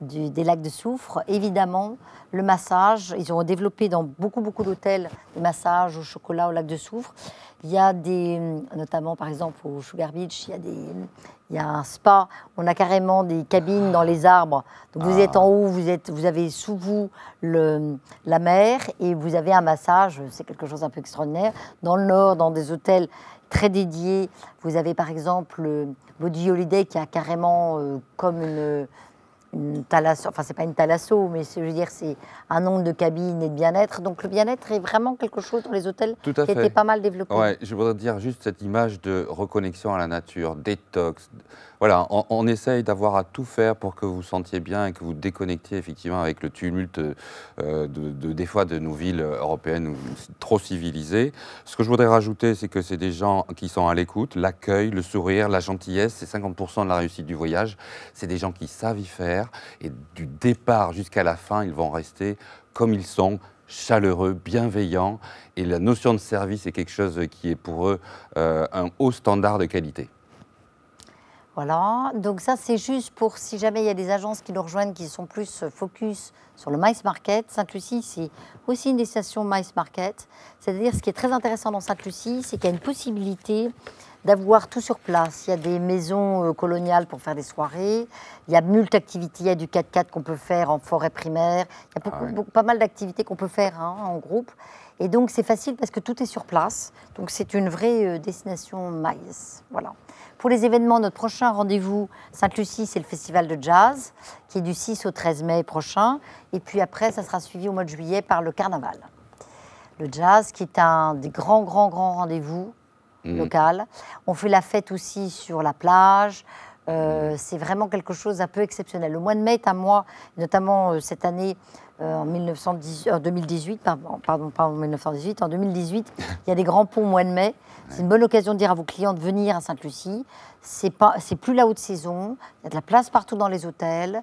des lacs de soufre. Évidemment, le massage, ils ont développé dans beaucoup, beaucoup d'hôtels des massages au chocolat au lac de soufre. Il y a des, notamment par exemple au Sugar Beach, il y a, des, il y a un spa, on a carrément des cabines dans les arbres. Donc vous êtes en haut, vous, êtes, vous avez sous vous le, la mer et vous avez un massage, c'est quelque chose d'un peu extraordinaire. Dans le nord, dans des hôtels très dédiés, vous avez par exemple Body Holiday qui a carrément euh, comme une une thalasso, enfin c'est pas une thalasso, mais je veux dire c'est un nombre de cabines et de bien-être. Donc le bien-être est vraiment quelque chose dans les hôtels qui était pas mal développé. Ouais, je voudrais dire juste cette image de reconnexion à la nature, détox, voilà, on, essaye d'avoir à tout faire pour que vous sentiez bien et que vous déconnectiez effectivement avec le tumulte euh, des fois de nos villes européennes trop civilisées. Ce que je voudrais rajouter, c'est que c'est des gens qui sont à l'écoute, l'accueil, le sourire, la gentillesse, c'est 50% de la réussite du voyage. C'est des gens qui savent y faire et du départ jusqu'à la fin, ils vont rester comme ils sont, chaleureux, bienveillants. Et la notion de service est quelque chose qui est pour eux euh, un haut standard de qualité. Voilà, donc ça c'est juste pour si jamais il y a des agences qui nous rejoignent qui sont plus euh, focus sur le Mice Market. Sainte-Lucie, c'est aussi une destination Mice Market. C'est-à-dire ce qui est très intéressant dans Sainte-Lucie, c'est qu'il y a une possibilité d'avoir tout sur place. Il y a des maisons euh, coloniales pour faire des soirées, il y a multi-activités, il y a du 4x4 qu'on peut faire en forêt primaire, il y a ah pas mal d'activités qu'on peut faire hein, en groupe. Et donc c'est facile parce que tout est sur place. Donc c'est une vraie euh, destination maïs. Voilà. Pour les événements, notre prochain rendez-vous, Sainte-Lucie, c'est le festival de jazz qui est du 6 au 13 mai prochain. Et puis après, ça sera suivi au mois de juillet par le carnaval. Le jazz qui est un des grands, grands, grands rendez-vous mmh. local. On fait la fête aussi sur la plage. Euh, mmh. c'est vraiment quelque chose d'un peu exceptionnel. Le mois de mai est un mois, notamment euh, cette année, euh, en, 2018, euh, pardon, en 1918, en 2018, il y a des grands ponts au mois de mai. C'est une bonne occasion de dire à vos clients de venir à Sainte-Lucie. C'est pas, plus la haute saison. Il y a de la place partout dans les hôtels.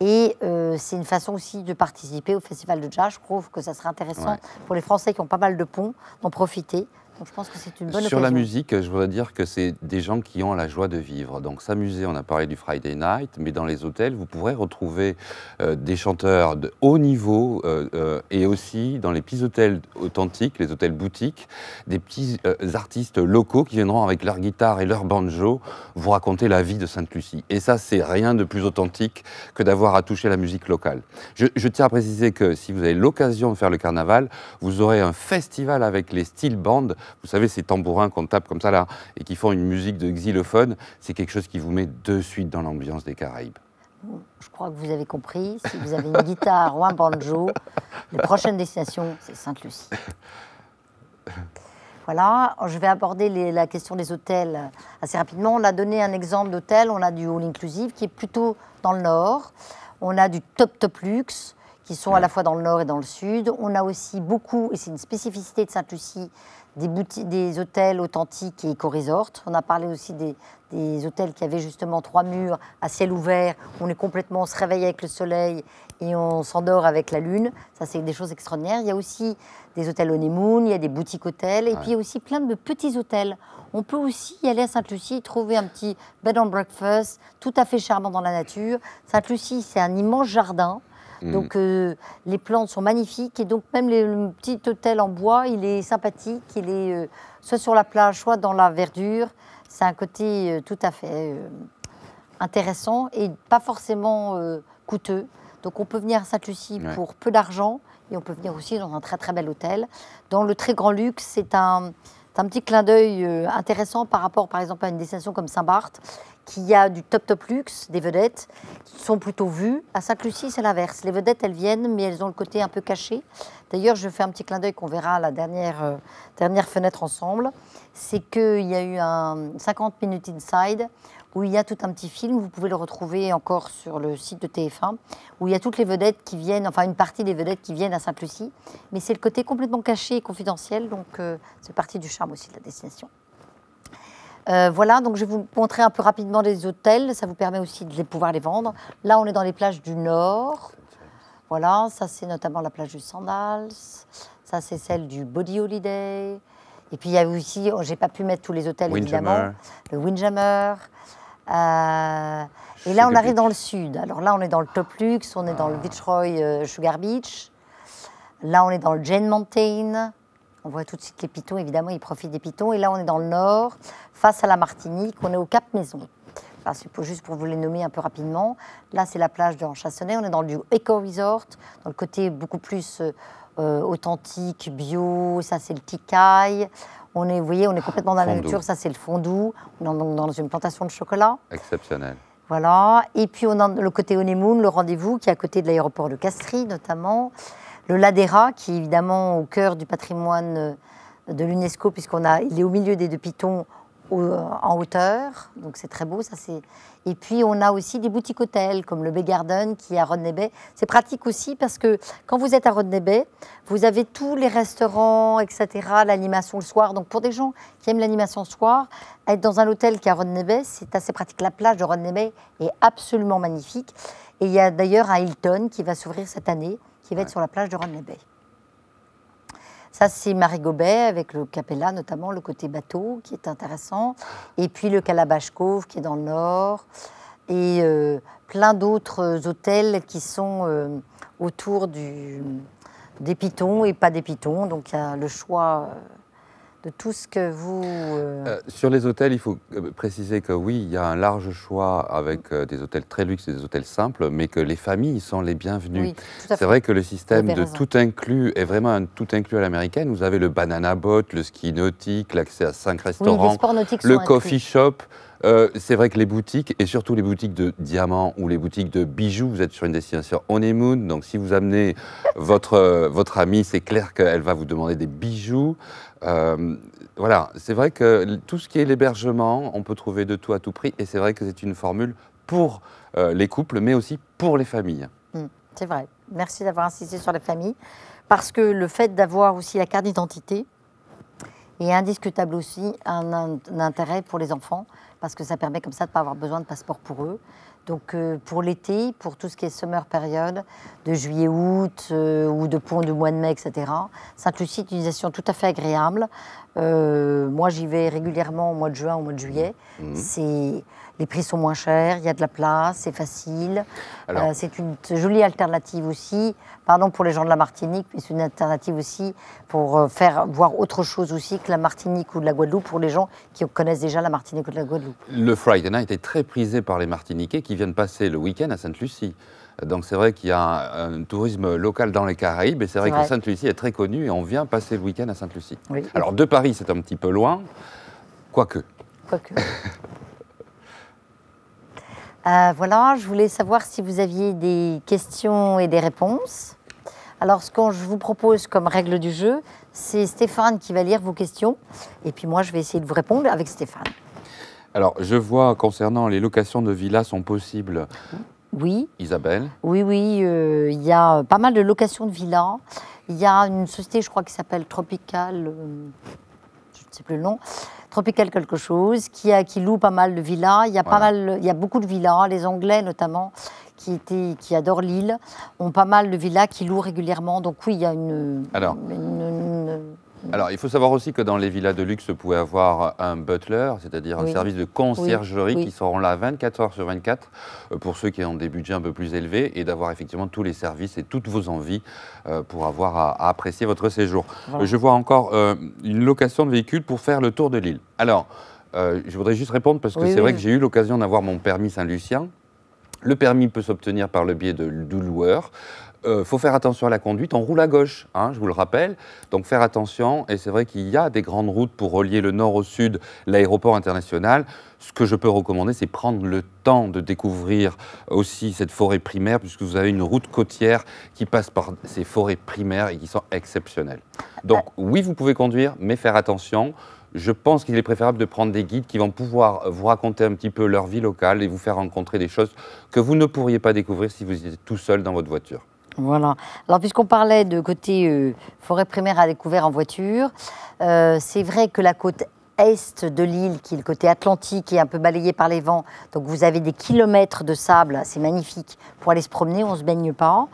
Et euh, c'est une façon aussi de participer au festival de jazz. Je trouve que ça serait intéressant pour les Français qui ont pas mal de ponts d'en profiter je pense que c'est une bonne Sur la musique, je voudrais dire que c'est des gens qui ont la joie de vivre. Donc s'amuser, on a parlé du Friday Night, mais dans les hôtels, vous pourrez retrouver euh, des chanteurs de haut niveau euh, euh, et aussi dans les petits hôtels authentiques, les hôtels boutiques, des petits artistes locaux qui viendront avec leur guitare et leur banjo vous raconter la vie de Sainte-Lucie. Et ça, c'est rien de plus authentique que d'avoir à toucher la musique locale. Je, je tiens à préciser que si vous avez l'occasion de faire le carnaval, vous aurez un festival avec les steel bands vous savez, ces tambourins qu'on tape comme ça là et qui font une musique de xylophone, c'est quelque chose qui vous met de suite dans l'ambiance des Caraïbes. Je crois que vous avez compris. Si vous avez une guitare ou un banjo, la prochaine destination, c'est Sainte-Lucie. Voilà, je vais aborder la question des hôtels assez rapidement. On a donné un exemple d'hôtel, on a du all inclusive qui est plutôt dans le nord. On a du top top luxe, qui sont à la fois dans le nord et dans le sud. On a aussi beaucoup, et c'est une spécificité de Sainte-Lucie, des, des hôtels authentiques et éco-resorts. On a parlé aussi des, des, hôtels qui avaient justement trois murs à ciel ouvert. On est complètement, on se réveille avec le soleil et on s'endort avec la lune. Ça, c'est des choses extraordinaires. Il y a aussi des hôtels honeymoon, il y a des boutiques hôtels et puis il y a aussi plein de petits hôtels. On peut aussi y aller à Sainte-Lucie, trouver un petit bed and breakfast tout à fait charmant dans la nature. Sainte-Lucie, c'est un immense jardin Mm. Donc euh, les plantes sont magnifiques et donc même le petit hôtel en bois, il est sympathique, il est euh, soit sur la plage, soit dans la verdure. C'est un côté euh, tout à fait intéressant et pas forcément coûteux. Donc on peut venir à Sainte-Lucie pour peu d'argent et on peut venir aussi dans un très très bel hôtel. Dans le très grand luxe, c'est un, petit clin d'œil intéressant par rapport, par exemple, à une destination comme Saint-Barth, qu'il y a du top top luxe, des vedettes, sont plutôt vues. À Sainte-Lucie, c'est l'inverse. Les vedettes, elles viennent, mais elles ont le côté un peu caché. D'ailleurs, je fais un petit clin d'œil qu'on verra à la dernière, euh, fenêtre ensemble. C'est qu'il y a eu un 50 minutes inside où il y a tout un petit film, vous pouvez le retrouver encore sur le site de TF1, où il y a toutes les vedettes qui viennent, enfin une partie des vedettes qui viennent à Sainte-Lucie, mais c'est le côté complètement caché et confidentiel, donc euh, c'est partie du charme aussi de la destination. Euh, voilà, donc je vais vous montrer un peu rapidement les hôtels. Ça vous permet aussi de pouvoir les vendre. Là, on est dans les plages du Nord. Voilà, ça c'est notamment la plage du Sandals. Ça c'est celle du Body Holiday. Et puis il y a aussi, je oh, j'ai pas pu mettre tous les hôtels évidemment, le Windjammer. Euh, et là, on arrive dans le sud. Alors là, on est dans le Top Luxe, on est dans le ah. Detroit euh, Sugar Beach. Là, on est dans le Jane Mountain. On voit tout de suite les pitons, évidemment, ils profitent des pitons. Et là, on est dans le nord, face à la Martinique, on est au Cap Maison. c'est juste pour vous les nommer un peu rapidement. Là, c'est la plage de Chassonnet. On est dans le Eco Resort, dans le côté beaucoup plus euh, euh, authentique, bio. Ça, c'est le Tikai. On est, vous voyez, on est complètement dans la nature. Ça, c'est le fondou. On est dans une plantation de chocolat. Exceptionnel. Voilà. Et puis, on a le côté honeymoon, le rendez-vous, qui est à côté de l'aéroport de Castries, notamment le Ladera, qui est évidemment au cœur du patrimoine euh, de l'UNESCO, puisqu'on a, il est au milieu des deux pitons euh, en hauteur, donc c'est très beau. Ça, c'est... Et puis on a aussi des boutiques hôtels comme le Bay Garden qui est à Rodney Bay. C'est pratique aussi parce que quand vous êtes à Rodney Bay, vous avez tous les restaurants, etc., l'animation le soir. Donc pour des gens qui aiment l'animation le soir, être dans un hôtel qui est à Rodney Bay, c'est assez pratique. La plage de Rodney Bay est absolument magnifique. Et il y a d'ailleurs un Hilton qui va s'ouvrir cette année, qui va être sur la plage de les Bay. Ça, c'est Marie Gobet, avec le Capella, notamment le côté bateau, qui est intéressant. Et puis le Calabash Cove, qui est dans le nord. Et euh, plein d'autres hôtels qui sont euh, autour du, des pitons et pas des pitons. Donc, il y a le choix. Euh, de tout ce que vous... Euh, euh, sur les hôtels, il faut euh, préciser que oui, il y a un large choix avec des hôtels très luxe et des hôtels simples, mais que les familles sont les bienvenues. c'est vrai que le système de tout inclus est vraiment un tout inclus à l'américaine. Vous avez le banana boat, le ski nautique, l'accès à cinq restaurants, le coffee shop. Euh, c'est vrai que les boutiques, et surtout les boutiques de diamants ou les boutiques de bijoux, vous êtes sur une destination honeymoon, donc si vous amenez votre, euh, votre amie, c'est clair qu'elle va vous demander des bijoux. Euh, voilà, c'est vrai que tout ce qui est l'hébergement, on peut trouver de tout à tout prix, et c'est vrai que c'est une formule pour les couples, mais aussi pour les familles. Hmm, c'est vrai. Merci d'avoir insisté sur la famille, parce que le fait d'avoir aussi la carte d'identité, est indiscutable aussi un intérêt pour les enfants parce que ça permet comme ça de ne pas avoir besoin de passeport pour eux. Donc euh, pour l'été, pour tout ce qui est summer période, de juillet-août euh, ou de pont du mois de mai, etc., Sainte-Lucie est une utilisation tout à fait agréable. Euh, moi, j'y vais régulièrement au mois de juin, au mois de juillet. Mmh. C'est les prix sont moins chers, il y a de la place, c'est facile. Euh, c'est une jolie alternative aussi, pardon pour les gens de la Martinique, mais c'est une alternative aussi pour euh, faire voir autre chose aussi que la Martinique ou de la Guadeloupe pour les gens qui connaissent déjà la Martinique ou de la Guadeloupe. Le Friday Night est très prisé par les Martiniquais qui viennent passer le week-end à Sainte-Lucie. Donc c'est vrai qu'il y a un, tourisme local dans les Caraïbes et c'est vrai, que Sainte-Lucie est très connue et on vient passer le week-end à Sainte-Lucie. Alors de Paris, c'est un petit peu loin, Quoique. Euh, voilà, je voulais savoir si vous aviez des questions et des réponses. Alors, ce que je vous propose comme règle du jeu, c'est Stéphane qui va lire vos questions, et puis moi, je vais essayer de vous répondre avec Stéphane. Alors, je vois concernant les locations de villas sont possibles. Oui. Isabelle Oui, oui, euh, il y a pas mal de locations de villas. Il y a une société, je crois, qui s'appelle Tropical. Euh, c'est plus long. Tropical quelque chose, qui, a, qui loue pas mal de villas. Il y a pas mal, il y a beaucoup de villas, les Anglais notamment, qui, étaient, qui adorent l'île, ont pas mal de villas qui louent régulièrement. Donc oui, il y a une, une alors, il faut savoir aussi que dans les villas de luxe, vous pouvez avoir un butler, c'est-à-dire un service de conciergerie qui seront là 24 heures sur 24 euh, pour ceux qui ont des budgets un peu plus élevés et d'avoir effectivement tous les services et toutes vos envies euh, pour avoir à, apprécier votre séjour. Je vois encore euh, une location de véhicule pour faire le tour de l'île. Alors, je voudrais juste répondre parce que c'est vrai que j'ai eu l'occasion d'avoir mon permis Saint-Lucien. Le permis peut s'obtenir par le biais de, du loueur. Il euh, faut faire attention à la conduite, on roule à gauche, hein, je vous le rappelle. Donc faire attention, et c'est vrai qu'il y a des grandes routes pour relier le nord au sud, l'aéroport international. Ce que je peux recommander, c'est prendre le temps de découvrir aussi cette forêt primaire, puisque vous avez une route côtière qui passe par ces forêts primaires et qui sont exceptionnelles. Donc oui, vous pouvez conduire, mais faire attention je pense qu'il est préférable de prendre des guides qui vont pouvoir vous raconter un petit peu leur vie locale et vous faire rencontrer des choses que vous ne pourriez pas découvrir si vous étiez tout seul dans votre voiture. Voilà. Alors, puisqu'on parlait de côté euh, forêt primaire à découvert en voiture, euh, c'est vrai que la côte est de l'île, qui est le côté atlantique, est un peu balayée par les vents. Donc vous avez des kilomètres de sable, c'est magnifique pour aller se promener, on ne se baigne pas.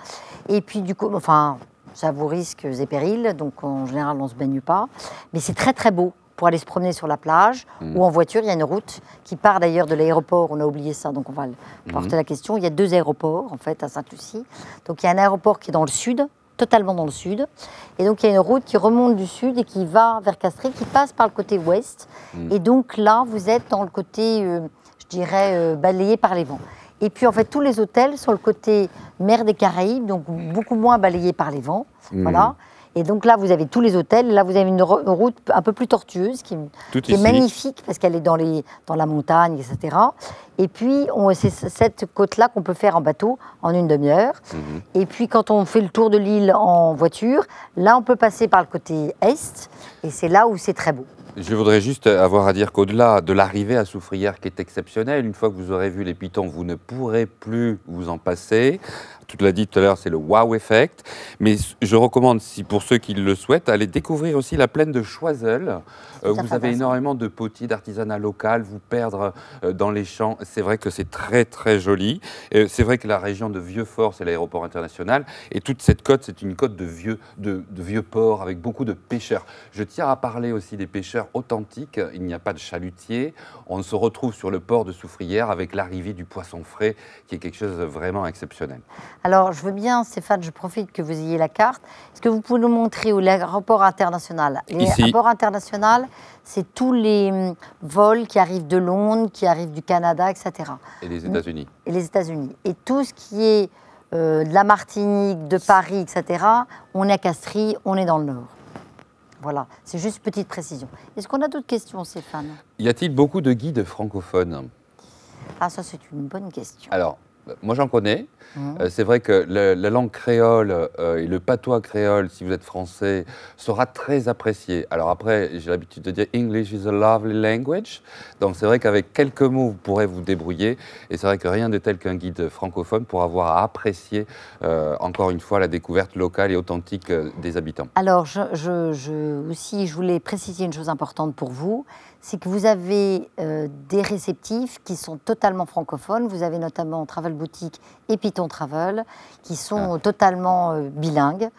Et puis du coup, enfin, ça vous risque et périls, donc en général on ne se baigne pas. Mais c'est très très beau pour aller se promener sur la plage mm. ou en voiture. Il y a une route qui part d'ailleurs de l'aéroport. On a oublié ça, donc on va mm-hmm. porter la question. Il y a deux aéroports en fait à saint lucie Donc il y a un aéroport qui est dans le sud, totalement dans le sud. Et donc il y a une route qui remonte du sud et qui va vers Castré, qui passe par le côté ouest. Mm. Et donc là, vous êtes dans le côté, euh, je dirais, euh, balayé par les vents. Et puis en fait, tous les hôtels sont le côté mer des Caraïbes, donc beaucoup moins balayé par les vents. Mm. Voilà. Et donc là, vous avez tous les hôtels. Là, vous avez une route un peu plus tortueuse qui, est magnifique parce qu'elle est dans, les, dans la montagne, etc. Et puis, c'est cette côte-là qu'on peut faire en bateau en une demi-heure. Mhm. Et puis, quand on fait le tour de l'île en voiture, là, on peut passer par le côté est. Et c'est là où c'est très beau. Je voudrais juste avoir à dire qu'au-delà de l'arrivée à Soufrière qui est exceptionnelle, une fois que vous aurez vu les pitons, vous ne pourrez plus vous en passer. tout l'a dit tout à l'heure, c'est le wow effect. Mais je recommande, si pour ceux qui le souhaitent, aller découvrir aussi la plaine de Choiseul. Euh, vous avez énormément de potiers d'artisanat local, vous perdre euh, dans les champs, c'est vrai que c'est très très joli. c'est vrai que la région de Vieux-Fort, c'est l'aéroport international, et toute cette côte, c'est une côte de vieux, de, vieux ports avec beaucoup de pêcheurs. Je tiens à parler aussi des pêcheurs authentiques. Il n'y a pas de chalutiers. On se retrouve sur le port de Soufrière avec l'arrivée du poisson frais, qui est quelque chose de vraiment exceptionnel. Alors, je veux bien, Stéphane, je profite que vous ayez la carte. Est-ce que vous pouvez nous montrer où l'aéroport international L'aéroport international, c'est tous les hum, vols qui arrivent de Londres, qui arrivent du Canada, etc. Et les États-Unis. Et les États-Unis. Et tout ce qui est euh, de la Martinique, de Paris, etc., on est à Castries, on est dans le Nord. Voilà, c'est juste petite précision. Est-ce qu'on a d'autres questions, Stéphane Y a-t-il beaucoup de guides francophones Ah, ça, c'est une bonne question. Alors, moi, j'en connais. Euh, c'est vrai que la langue créole euh, et le patois créole, si vous êtes français, sera très apprécié. Alors après, j'ai l'habitude de dire English is a lovely language. Donc c'est vrai qu'avec quelques mots, vous pourrez vous débrouiller. Et c'est vrai que rien de tel qu'un guide francophone pour avoir à apprécier, euh, encore une fois, la découverte locale et authentique des habitants. Alors, je, aussi, je voulais préciser une chose importante pour vous c'est que vous avez euh, des réceptifs qui sont totalement francophones. Vous avez notamment Travel Boutique et Python Travel, qui sont ah. totalement euh, bilingues.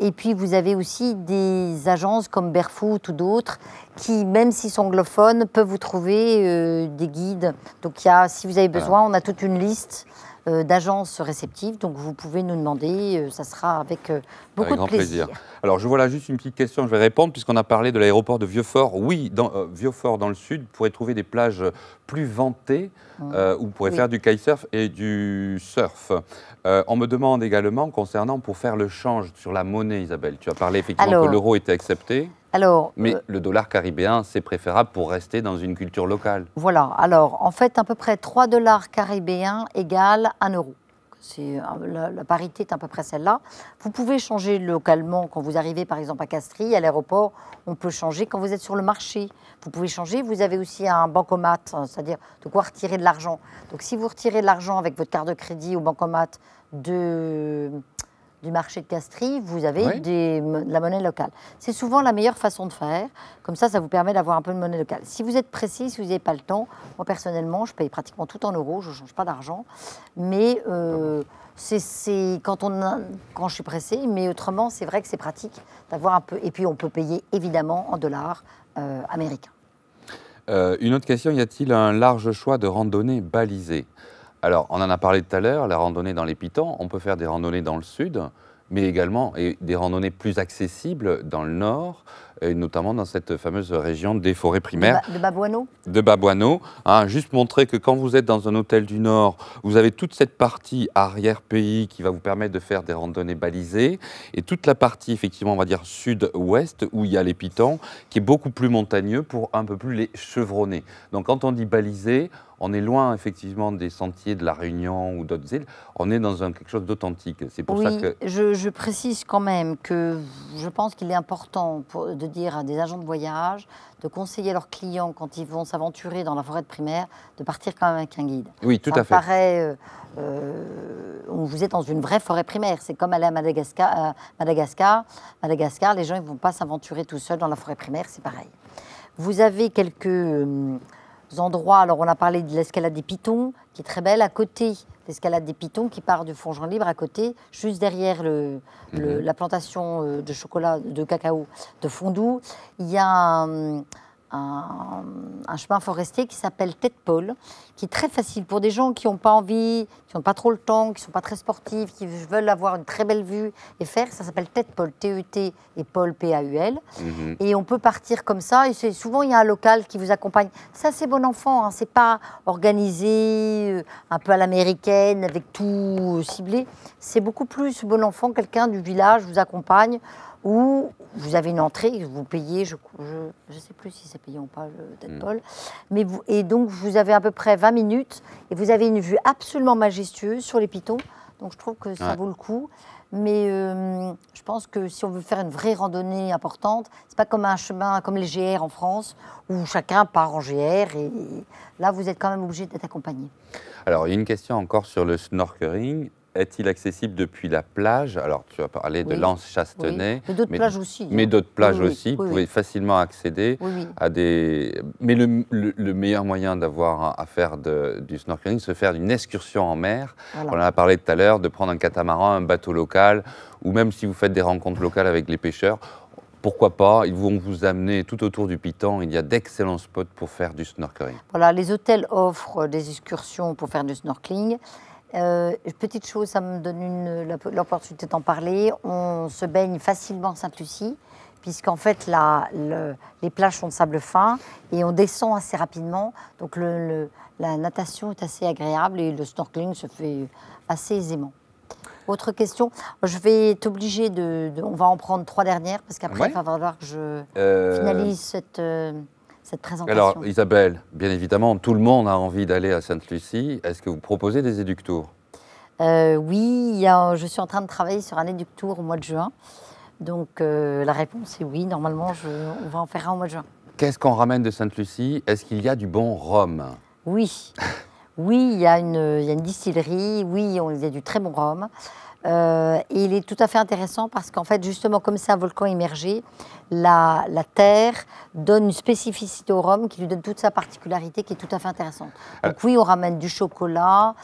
Et puis vous avez aussi des agences comme Barefoot ou d'autres qui, même s'ils sont anglophones, peuvent vous trouver euh, des guides. Donc a, si vous avez besoin, on a toute une liste euh, d'agences réceptives. Donc vous pouvez nous demander, euh, ça sera avec euh, beaucoup de plaisir. Alors je vois là juste une petite question, je vais répondre puisqu'on a parlé de l'aéroport de Vieux-Fort. Oui, dans, Vieux-Fort dans le sud, vous pourrez trouver des plages plus vantées mmh. où vous pourrez faire du kitesurf et du surf. on me demande également concernant pour faire le change sur la monnaie, Isabelle. Tu as parlé effectivement que l'euro était accepté alors, Mais euh, le dollar caribéen, c'est préférable pour rester dans une culture locale. Voilà. Alors, en fait, à peu près 3 dollars caribéens égale 1 euro. Euh, la, la, parité est à peu près celle-là. Vous pouvez changer localement quand vous arrivez, par exemple, à Castries, à l'aéroport. On peut changer quand vous êtes sur le marché. Vous pouvez changer. Vous avez aussi un bancomat, hein, c'est-à-dire de quoi retirer de l'argent. Donc, si vous retirez de l'argent avec votre carte de crédit au bancomat de du marché de Castries, vous avez de la monnaie locale. C'est souvent la meilleure façon de faire. Comme ça, ça vous permet d'avoir un peu de monnaie locale. Si vous êtes pressé, si vous n'avez pas le temps, moi personnellement, je paye pratiquement tout en euros, je ne change pas d'argent. Mais euh, ah c'est quand, on quand je suis pressé. mais autrement, c'est vrai que c'est pratique d'avoir un peu. Et puis, on peut payer évidemment en dollars euh, américains. Euh, une autre question, y a-t-il un large choix de randonnées balisées alors, on en a parlé tout à l'heure, la randonnée dans les Pitons, on peut faire des randonnées dans le sud, mais également des randonnées plus accessibles dans le nord, notamment dans cette fameuse région des forêts primaires. De, Baboano de Babouano, hein, juste montrer que quand vous êtes dans un hôtel du nord, vous avez toute cette partie arrière-pays qui va vous permettre de faire des randonnées balisées, et toute la partie, effectivement, on va dire sud-ouest, où il y a les pitons, qui est beaucoup plus montagneux pour un peu plus les chevronner. Donc quand on dit balisé, on est loin effectivement des sentiers de la Réunion ou d'autres îles. On est dans un, quelque chose d'authentique. C'est pour ça que je, je, précise quand même que je pense qu'il est important de dire à des agents de voyage de conseiller leurs clients quand ils vont s'aventurer dans la forêt primaire de partir quand même avec un guide. Oui, tout à fait. Paraît, euh, euh, vous êtes dans une vraie forêt primaire. C'est comme aller à Madagascar. Euh, Madagascar, Madagascar, les gens ne vont pas s'aventurer tout seuls dans la forêt primaire. C'est pareil. Vous avez quelques hum, endroits. Alors, on a parlé de l'escalade des pitons, qui est très belle, à côté, l'escalade des pitons qui part du Fond Jean Libre, à côté, juste derrière le, mhm. la plantation euh, de chocolat, de cacao de Fondou. Il y a un, chemin forestier qui s'appelle Tête paul qui est très facile pour des gens qui n'ont pas envie, qui n'ont pas trop le temps, qui ne sont pas très sportifs, qui veulent avoir une très belle vue et faire. Ça s'appelle Tête paul T-E-T e et Paul P-A-U-L. Mhm. Et on peut partir comme ça. Et souvent, il y a un local qui vous accompagne. Ça, c'est bon enfant. Hein. C'est pas organisé euh, un peu à l'américaine, avec tout euh, ciblé. C'est beaucoup plus bon enfant. Quelqu'un du village vous accompagne où vous avez une entrée, vous payez, je ne sais plus si c'est payé ou pas, le mmh. mais vous, et donc vous avez à peu près 20 minutes et vous avez une vue absolument majestueuse sur les pitons, donc je trouve que ça vaut le coup. Mais euh, je pense que si on veut faire une vraie randonnée importante, c'est pas comme un chemin comme les GR en France où chacun part en GR et là vous êtes quand même obligé d'être accompagné. Alors il y a une question encore sur le snorkeling est-il accessible depuis la plage Alors, tu as parlé de Lance l'Anse Chastenay. Hein. Mais d'autres plages aussi. Mais d'autres plages aussi. Vous pouvez facilement accéder à des. Mais le, meilleur moyen d'avoir à faire de, du snorkeling, c'est de faire une excursion en mer. On en a parlé tout à l'heure, de prendre un catamaran, un bateau local, ou même si vous faites des rencontres locales avec les pêcheurs, pourquoi pas, ils vont vous amener tout autour du Piton, il y a d'excellents spots pour faire du snorkeling. Voilà, les hôtels offrent des excursions pour faire du snorkeling. Euh, petite chose, ça me donne l'opportunité d'en parler. On se baigne facilement en Sainte-Lucie, puisqu'en fait, la, les plages sont de sable fin et on descend assez rapidement. Donc, le, la natation est assez agréable et le snorkeling se fait assez aisément. Autre question Je vais t'obliger de, On va en prendre trois dernières, parce qu'après, il va falloir que je euh, finalise cette. Euh, alors, Isabelle, bien évidemment, tout le monde a envie d'aller à Sainte-Lucie. Est-ce que vous proposez des éductours euh, Oui, je suis en train de travailler sur un éductour au mois de juin. Donc, euh, la réponse est oui. Normalement, on va en faire un au mois de juin. Qu'est-ce qu'on ramène de Sainte-Lucie Est-ce qu'il y a du bon rhum Oui. oui, il y, a une, distillerie. Oui, il y a du très bon rhum. Euh, et il est tout à fait intéressant parce qu'en fait, justement, comme c'est un volcan immergé, la, la, terre donne une spécificité au rhum qui lui donne toute sa particularité qui est tout à fait intéressante. Ah. Donc oui, on ramène du chocolat,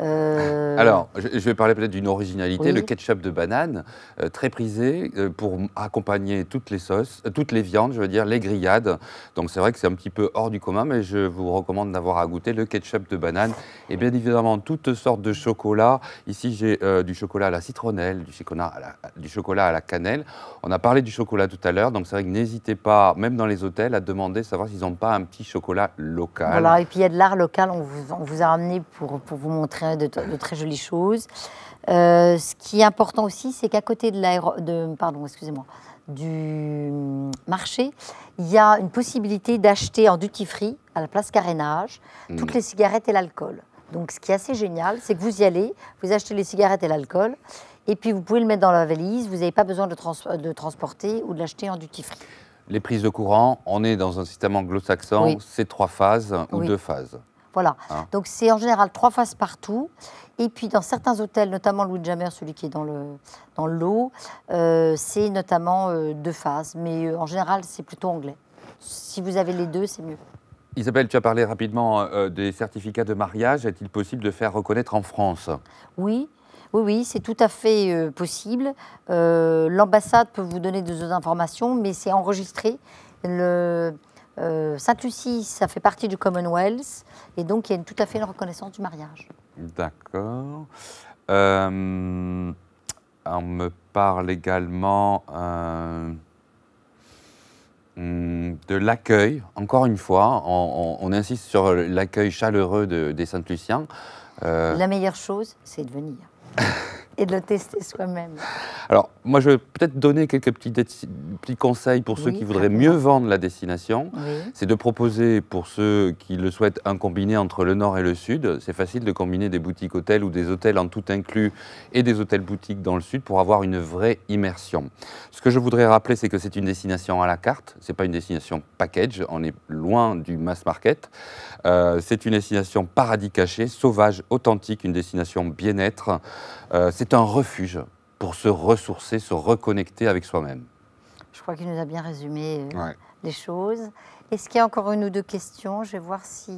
euh, Alors, je, vais parler peut-être d'une originalité, le ketchup de banane, euh, très prisé euh, pour accompagner toutes les sauces, toutes les viandes, je veux dire, les grillades. Donc c'est vrai que c'est un petit peu hors du commun, mais je vous recommande d'avoir à goûter le ketchup de banane. Et bien évidemment, toutes sortes de chocolats. Ici, j'ai du chocolat à la citronnelle, du chocolat à la, du chocolat à la cannelle. On a parlé du chocolat tout à l'heure, donc c'est vrai que n'hésitez pas, même dans les hôtels, à demander, savoir s'ils n'ont pas un petit chocolat local. Alors et puis il y a de l'art local, on vous, on vous a ramené pour, pour vous montrer de, très jolies choses. Euh, ce qui est important aussi, c'est qu'à côté de, de pardon, excusez-moi, du marché, il y a une possibilité d'acheter en duty free, à la place carénage, mm. toutes les cigarettes et l'alcool. Donc ce qui est assez génial, c'est que vous y allez, vous achetez les cigarettes et l'alcool, et puis vous pouvez le mettre dans la valise, vous n'avez pas besoin de, transporter ou de l'acheter en duty free. Les prises de courant, on est dans un système anglo-saxon, c'est trois phases ou deux phases. Voilà. Ah. Donc c'est en général trois phases partout. Et puis dans certains hôtels, notamment Louis Jammer, celui qui est dans le dans l'eau, euh, c'est notamment euh, deux phases, Mais euh, en général, c'est plutôt anglais. Si vous avez les deux, c'est mieux. Isabelle, tu as parlé rapidement des certificats de mariage. Est-il possible de faire reconnaître en France Oui, oui, oui, c'est tout à fait possible. L'ambassade peut vous donner des informations, mais c'est enregistré. Le, euh, Sainte-Lucie, ça fait partie du Commonwealth, et donc il y a une, tout à fait une reconnaissance du mariage. D'accord. Euh, on me parle également euh, mm, de l'accueil. Encore une fois, on, insiste sur l'accueil chaleureux des Sainte-Luciens. La meilleure chose, c'est de venir. et de le tester soi-même. Alors, moi, je vais peut-être donner quelques petits, petits conseils pour ceux qui voudraient mieux vendre la destination. C'est de proposer, pour ceux qui le souhaitent, un combiné entre le nord et le sud. C'est facile de combiner des boutiques hôtels ou des hôtels en tout inclus et des hôtels boutiques dans le sud pour avoir une vraie immersion. Ce que je voudrais rappeler, c'est que c'est une destination à la carte. Ce n'est pas une destination package. On est loin du mass market. Euh, c'est une destination paradis caché, sauvage, authentique, une destination bien-être. Euh, c'est un refuge pour se ressourcer, se reconnecter avec soi-même. Je crois qu'il nous a bien résumé euh, les choses. Est-ce qu'il y a encore une ou deux questions Je vais voir si...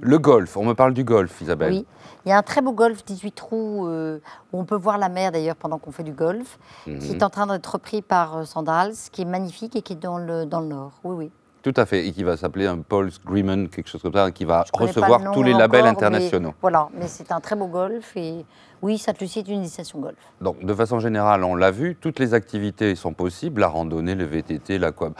Le golf, on me parle du golf, Isabelle. Oui, il y a un très beau golf 18 trous où on peut voir la mer d'ailleurs pendant qu'on fait du golf, qui mhm. est en train d'être repris par Sandals, qui est magnifique et qui est dans le, dans le nord. Oui, oui. Tout à fait, et qui va s'appeler un Paul's Greenman, quelque chose comme ça, qui va recevoir tous les labels internationaux. voilà, mais c'est un très beau golf et oui, ça lucie une initiation golf. Donc, de façon générale, on l'a vu, toutes les activités sont possibles, la randonnée, le VTT, l'aquab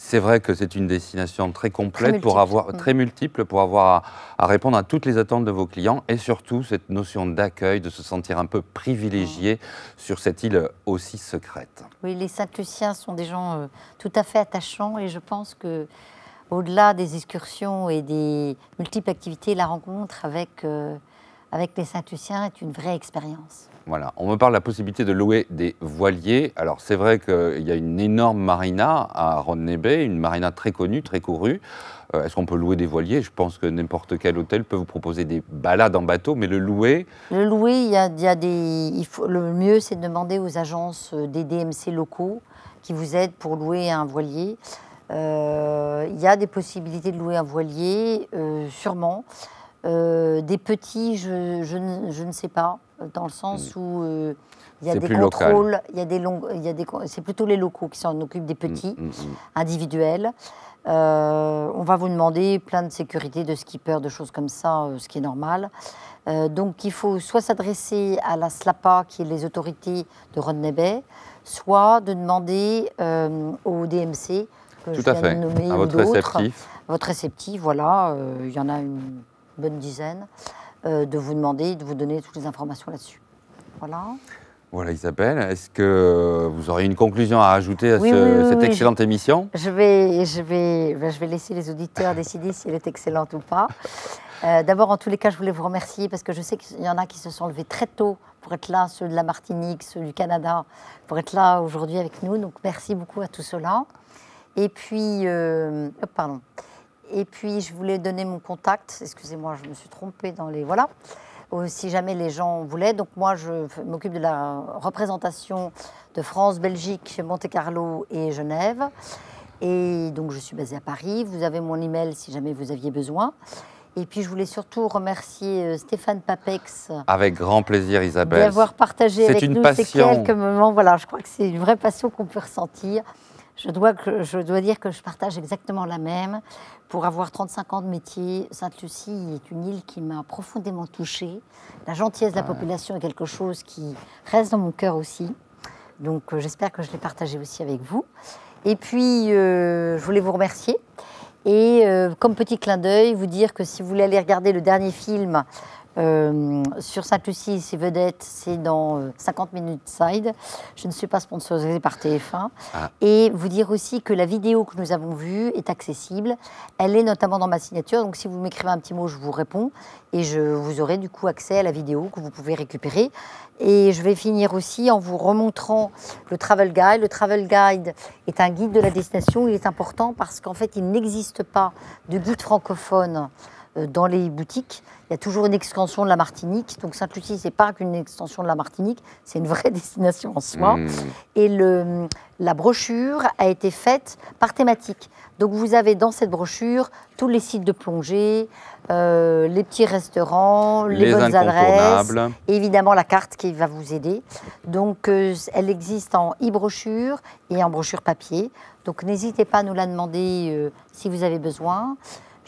c'est vrai que c'est une destination très complète, très pour avoir, très multiple, pour avoir à, répondre à toutes les attentes de vos clients et surtout cette notion d'accueil, de se sentir un peu privilégié sur cette île aussi secrète. Oui, les Saint-Luciens sont des gens euh, tout à fait attachants et je pense que au-delà des excursions et des multiples activités, la rencontre avec, euh, avec les Saint-Luciens est une vraie expérience. Voilà, on me parle de la possibilité de louer des voiliers. Alors c'est vrai qu'il y a une énorme marina à Rodney Bay, une marina très connue, très courue. Euh, est-ce qu'on peut louer des voiliers Je pense que n'importe quel hôtel peut vous proposer des balades en bateau, mais le louer Le louer, il y a, des... Il faut... le mieux c'est de demander aux agences euh, des DMC locaux qui vous aident pour louer un voilier. Euh, il y a des possibilités de louer un voilier, sûrement. des petits, je ne sais pas dans le sens mm. où euh, il y a des contrôles, il y des il y des, c'est plutôt les locaux qui s'en occupent des petits, mm, mm, individuels. Euh, on va vous demander plein de sécurité, de skipper, de choses comme ça, euh, ce qui est normal. donc il faut soit s'adresser à la SLAPA, qui est les autorités de Rodney Bay, soit de demander au DMC, que je viens de nommer, votre réceptif. Votre réceptif, voilà, il y en a une bonne dizaine. Euh, de vous demander, de vous donner toutes les informations là-dessus. Voilà. Voilà Isabelle, est-ce que euh, vous aurez une conclusion à ajouter à cette excellente émission je vais, je, vais, ben, je vais laisser les auditeurs décider si elle est excellente ou pas. Euh, d'abord, en tous les cas, je voulais vous remercier parce que je sais qu'il y en a qui se sont levés très tôt pour être là, ceux de la Martinique, ceux du Canada, pour être là aujourd'hui avec nous. Donc merci beaucoup à tous ceux-là. Et puis, pardon. Et puis, je voulais donner mon contact. Excusez-moi, je me suis trompée dans les. Voilà. Euh, si jamais les gens voulaient. Donc, moi, je m'occupe de la représentation de France, Belgique, Monte-Carlo et Genève. Et donc, je suis basée à Paris. Vous avez mon email si jamais vous aviez besoin. Et puis, je voulais surtout remercier euh, Stéphane Papex. Avec grand plaisir, Isabelle. D'avoir partagé avec une nous passion. ces quelques moments. Voilà, je crois que c'est une vraie passion qu'on peut ressentir je dois, dire que je partage exactement la même. Pour avoir 35 ans de métier, Sainte-Lucie est une île qui m'a profondément touchée. La gentillesse de la population est quelque chose qui reste dans mon cœur aussi. Donc euh, j'espère que je l'ai partagé aussi avec vous. Et puis, euh, je voulais vous remercier. Et euh, comme petit clin d'œil, vous dire que si vous voulez aller regarder le dernier film euh, sur Sainte-Lucie, c'est vedette, c'est dans 50 euh, minutes side. Je ne suis pas sponsorisée par TF1. Ah. Et vous dire aussi que la vidéo que nous avons vue est accessible. Elle est notamment dans ma signature. Donc si vous m'écrivez un petit mot, je vous réponds. Et je vous aurez du coup accès à la vidéo que vous pouvez récupérer. Et je vais finir aussi en vous remontrant le Travel Guide. Le Travel Guide est un guide de la destination. Il est important parce qu'en fait, il n'existe pas de guide francophone euh, dans les boutiques. Il y a toujours une extension de la Martinique. Donc Sainte-Lucie, n'est pas qu'une extension de la Martinique, c'est une vraie destination en soi. Hmm. Et le, la brochure a été faite par thématique. Donc vous avez dans cette brochure tous les sites de plongée, euh, les petits restaurants, les, bonnes adresses, et évidemment la carte qui va vous aider. Donc euh, elle existe en e-brochure et en brochure papier. Donc n'hésitez pas à nous la demander euh, si vous avez besoin.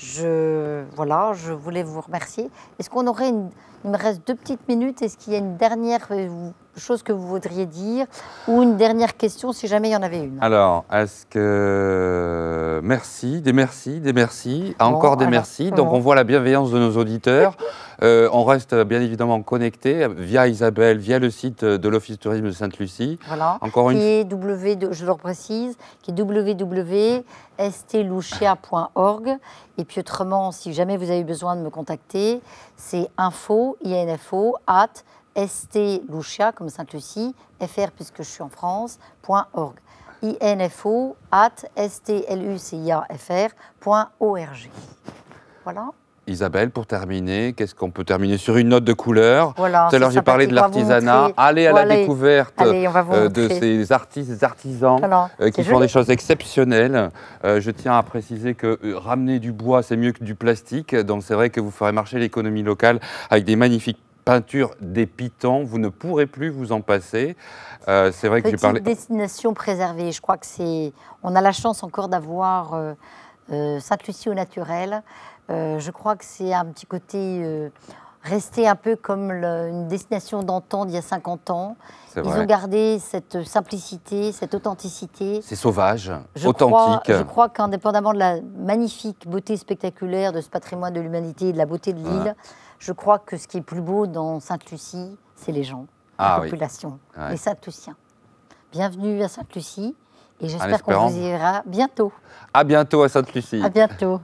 Je, voilà, je voulais vous remercier. Est-ce qu'on aurait une, Il me reste deux petites minutes. Est-ce qu'il y a une dernière euh, chose que vous voudriez dire ou une dernière question si jamais il y en avait une. Alors, est-ce que merci, des merci, des merci, encore des merci. Euh, Donc on voit la bienveillance de nos auditeurs. Euh, on reste bien évidemment connectés via Isabelle, via le site de l'Office Tourisme de Sainte-Lucie. Voilà. Encore qui une... est w, je le précise, qui est www.stlouchia.org. Et puis autrement, si jamais vous avez besoin de me contacter, c'est info, info, at ST Lucia, comme Sainte-Lucie, FR, puisque je suis en France, point org. INFO at stluciafr.org. Voilà. Isabelle, pour terminer, qu'est-ce qu'on peut terminer sur une note de couleur Tout à l'heure, j'ai parlé de l'artisanat. Allez à la découverte euh, de ces artistes, artisans euh, qui font des choses exceptionnelles. Euh, je tiens à préciser que ramener du bois, c'est mieux que du plastique. Donc, c'est vrai que vous ferez marcher l'économie locale avec des magnifiques peinture des pitons, vous ne pourrez plus vous en passer. Euh, c'est vrai que c'est une destination préservée. Je crois que c'est. On a la chance encore d'avoir euh, euh, Sainte-Lucie au naturel. je crois que c'est un petit côté. Rester un peu comme une destination d'antan d'il y a 50 ans. Ils ont gardé cette simplicité, cette authenticité. C'est sauvage, authentique. je crois qu'indépendamment de la magnifique beauté spectaculaire de ce patrimoine de l'humanité et de la beauté de l'île, je crois que ce qui est plus beau dans Sainte-Lucie, c'est les gens, la ah population, les Sainte-Luciens. Bienvenue à Sainte-Lucie et j'espère qu'on vous y verra bientôt. À bientôt à Sainte-Lucie. À bientôt.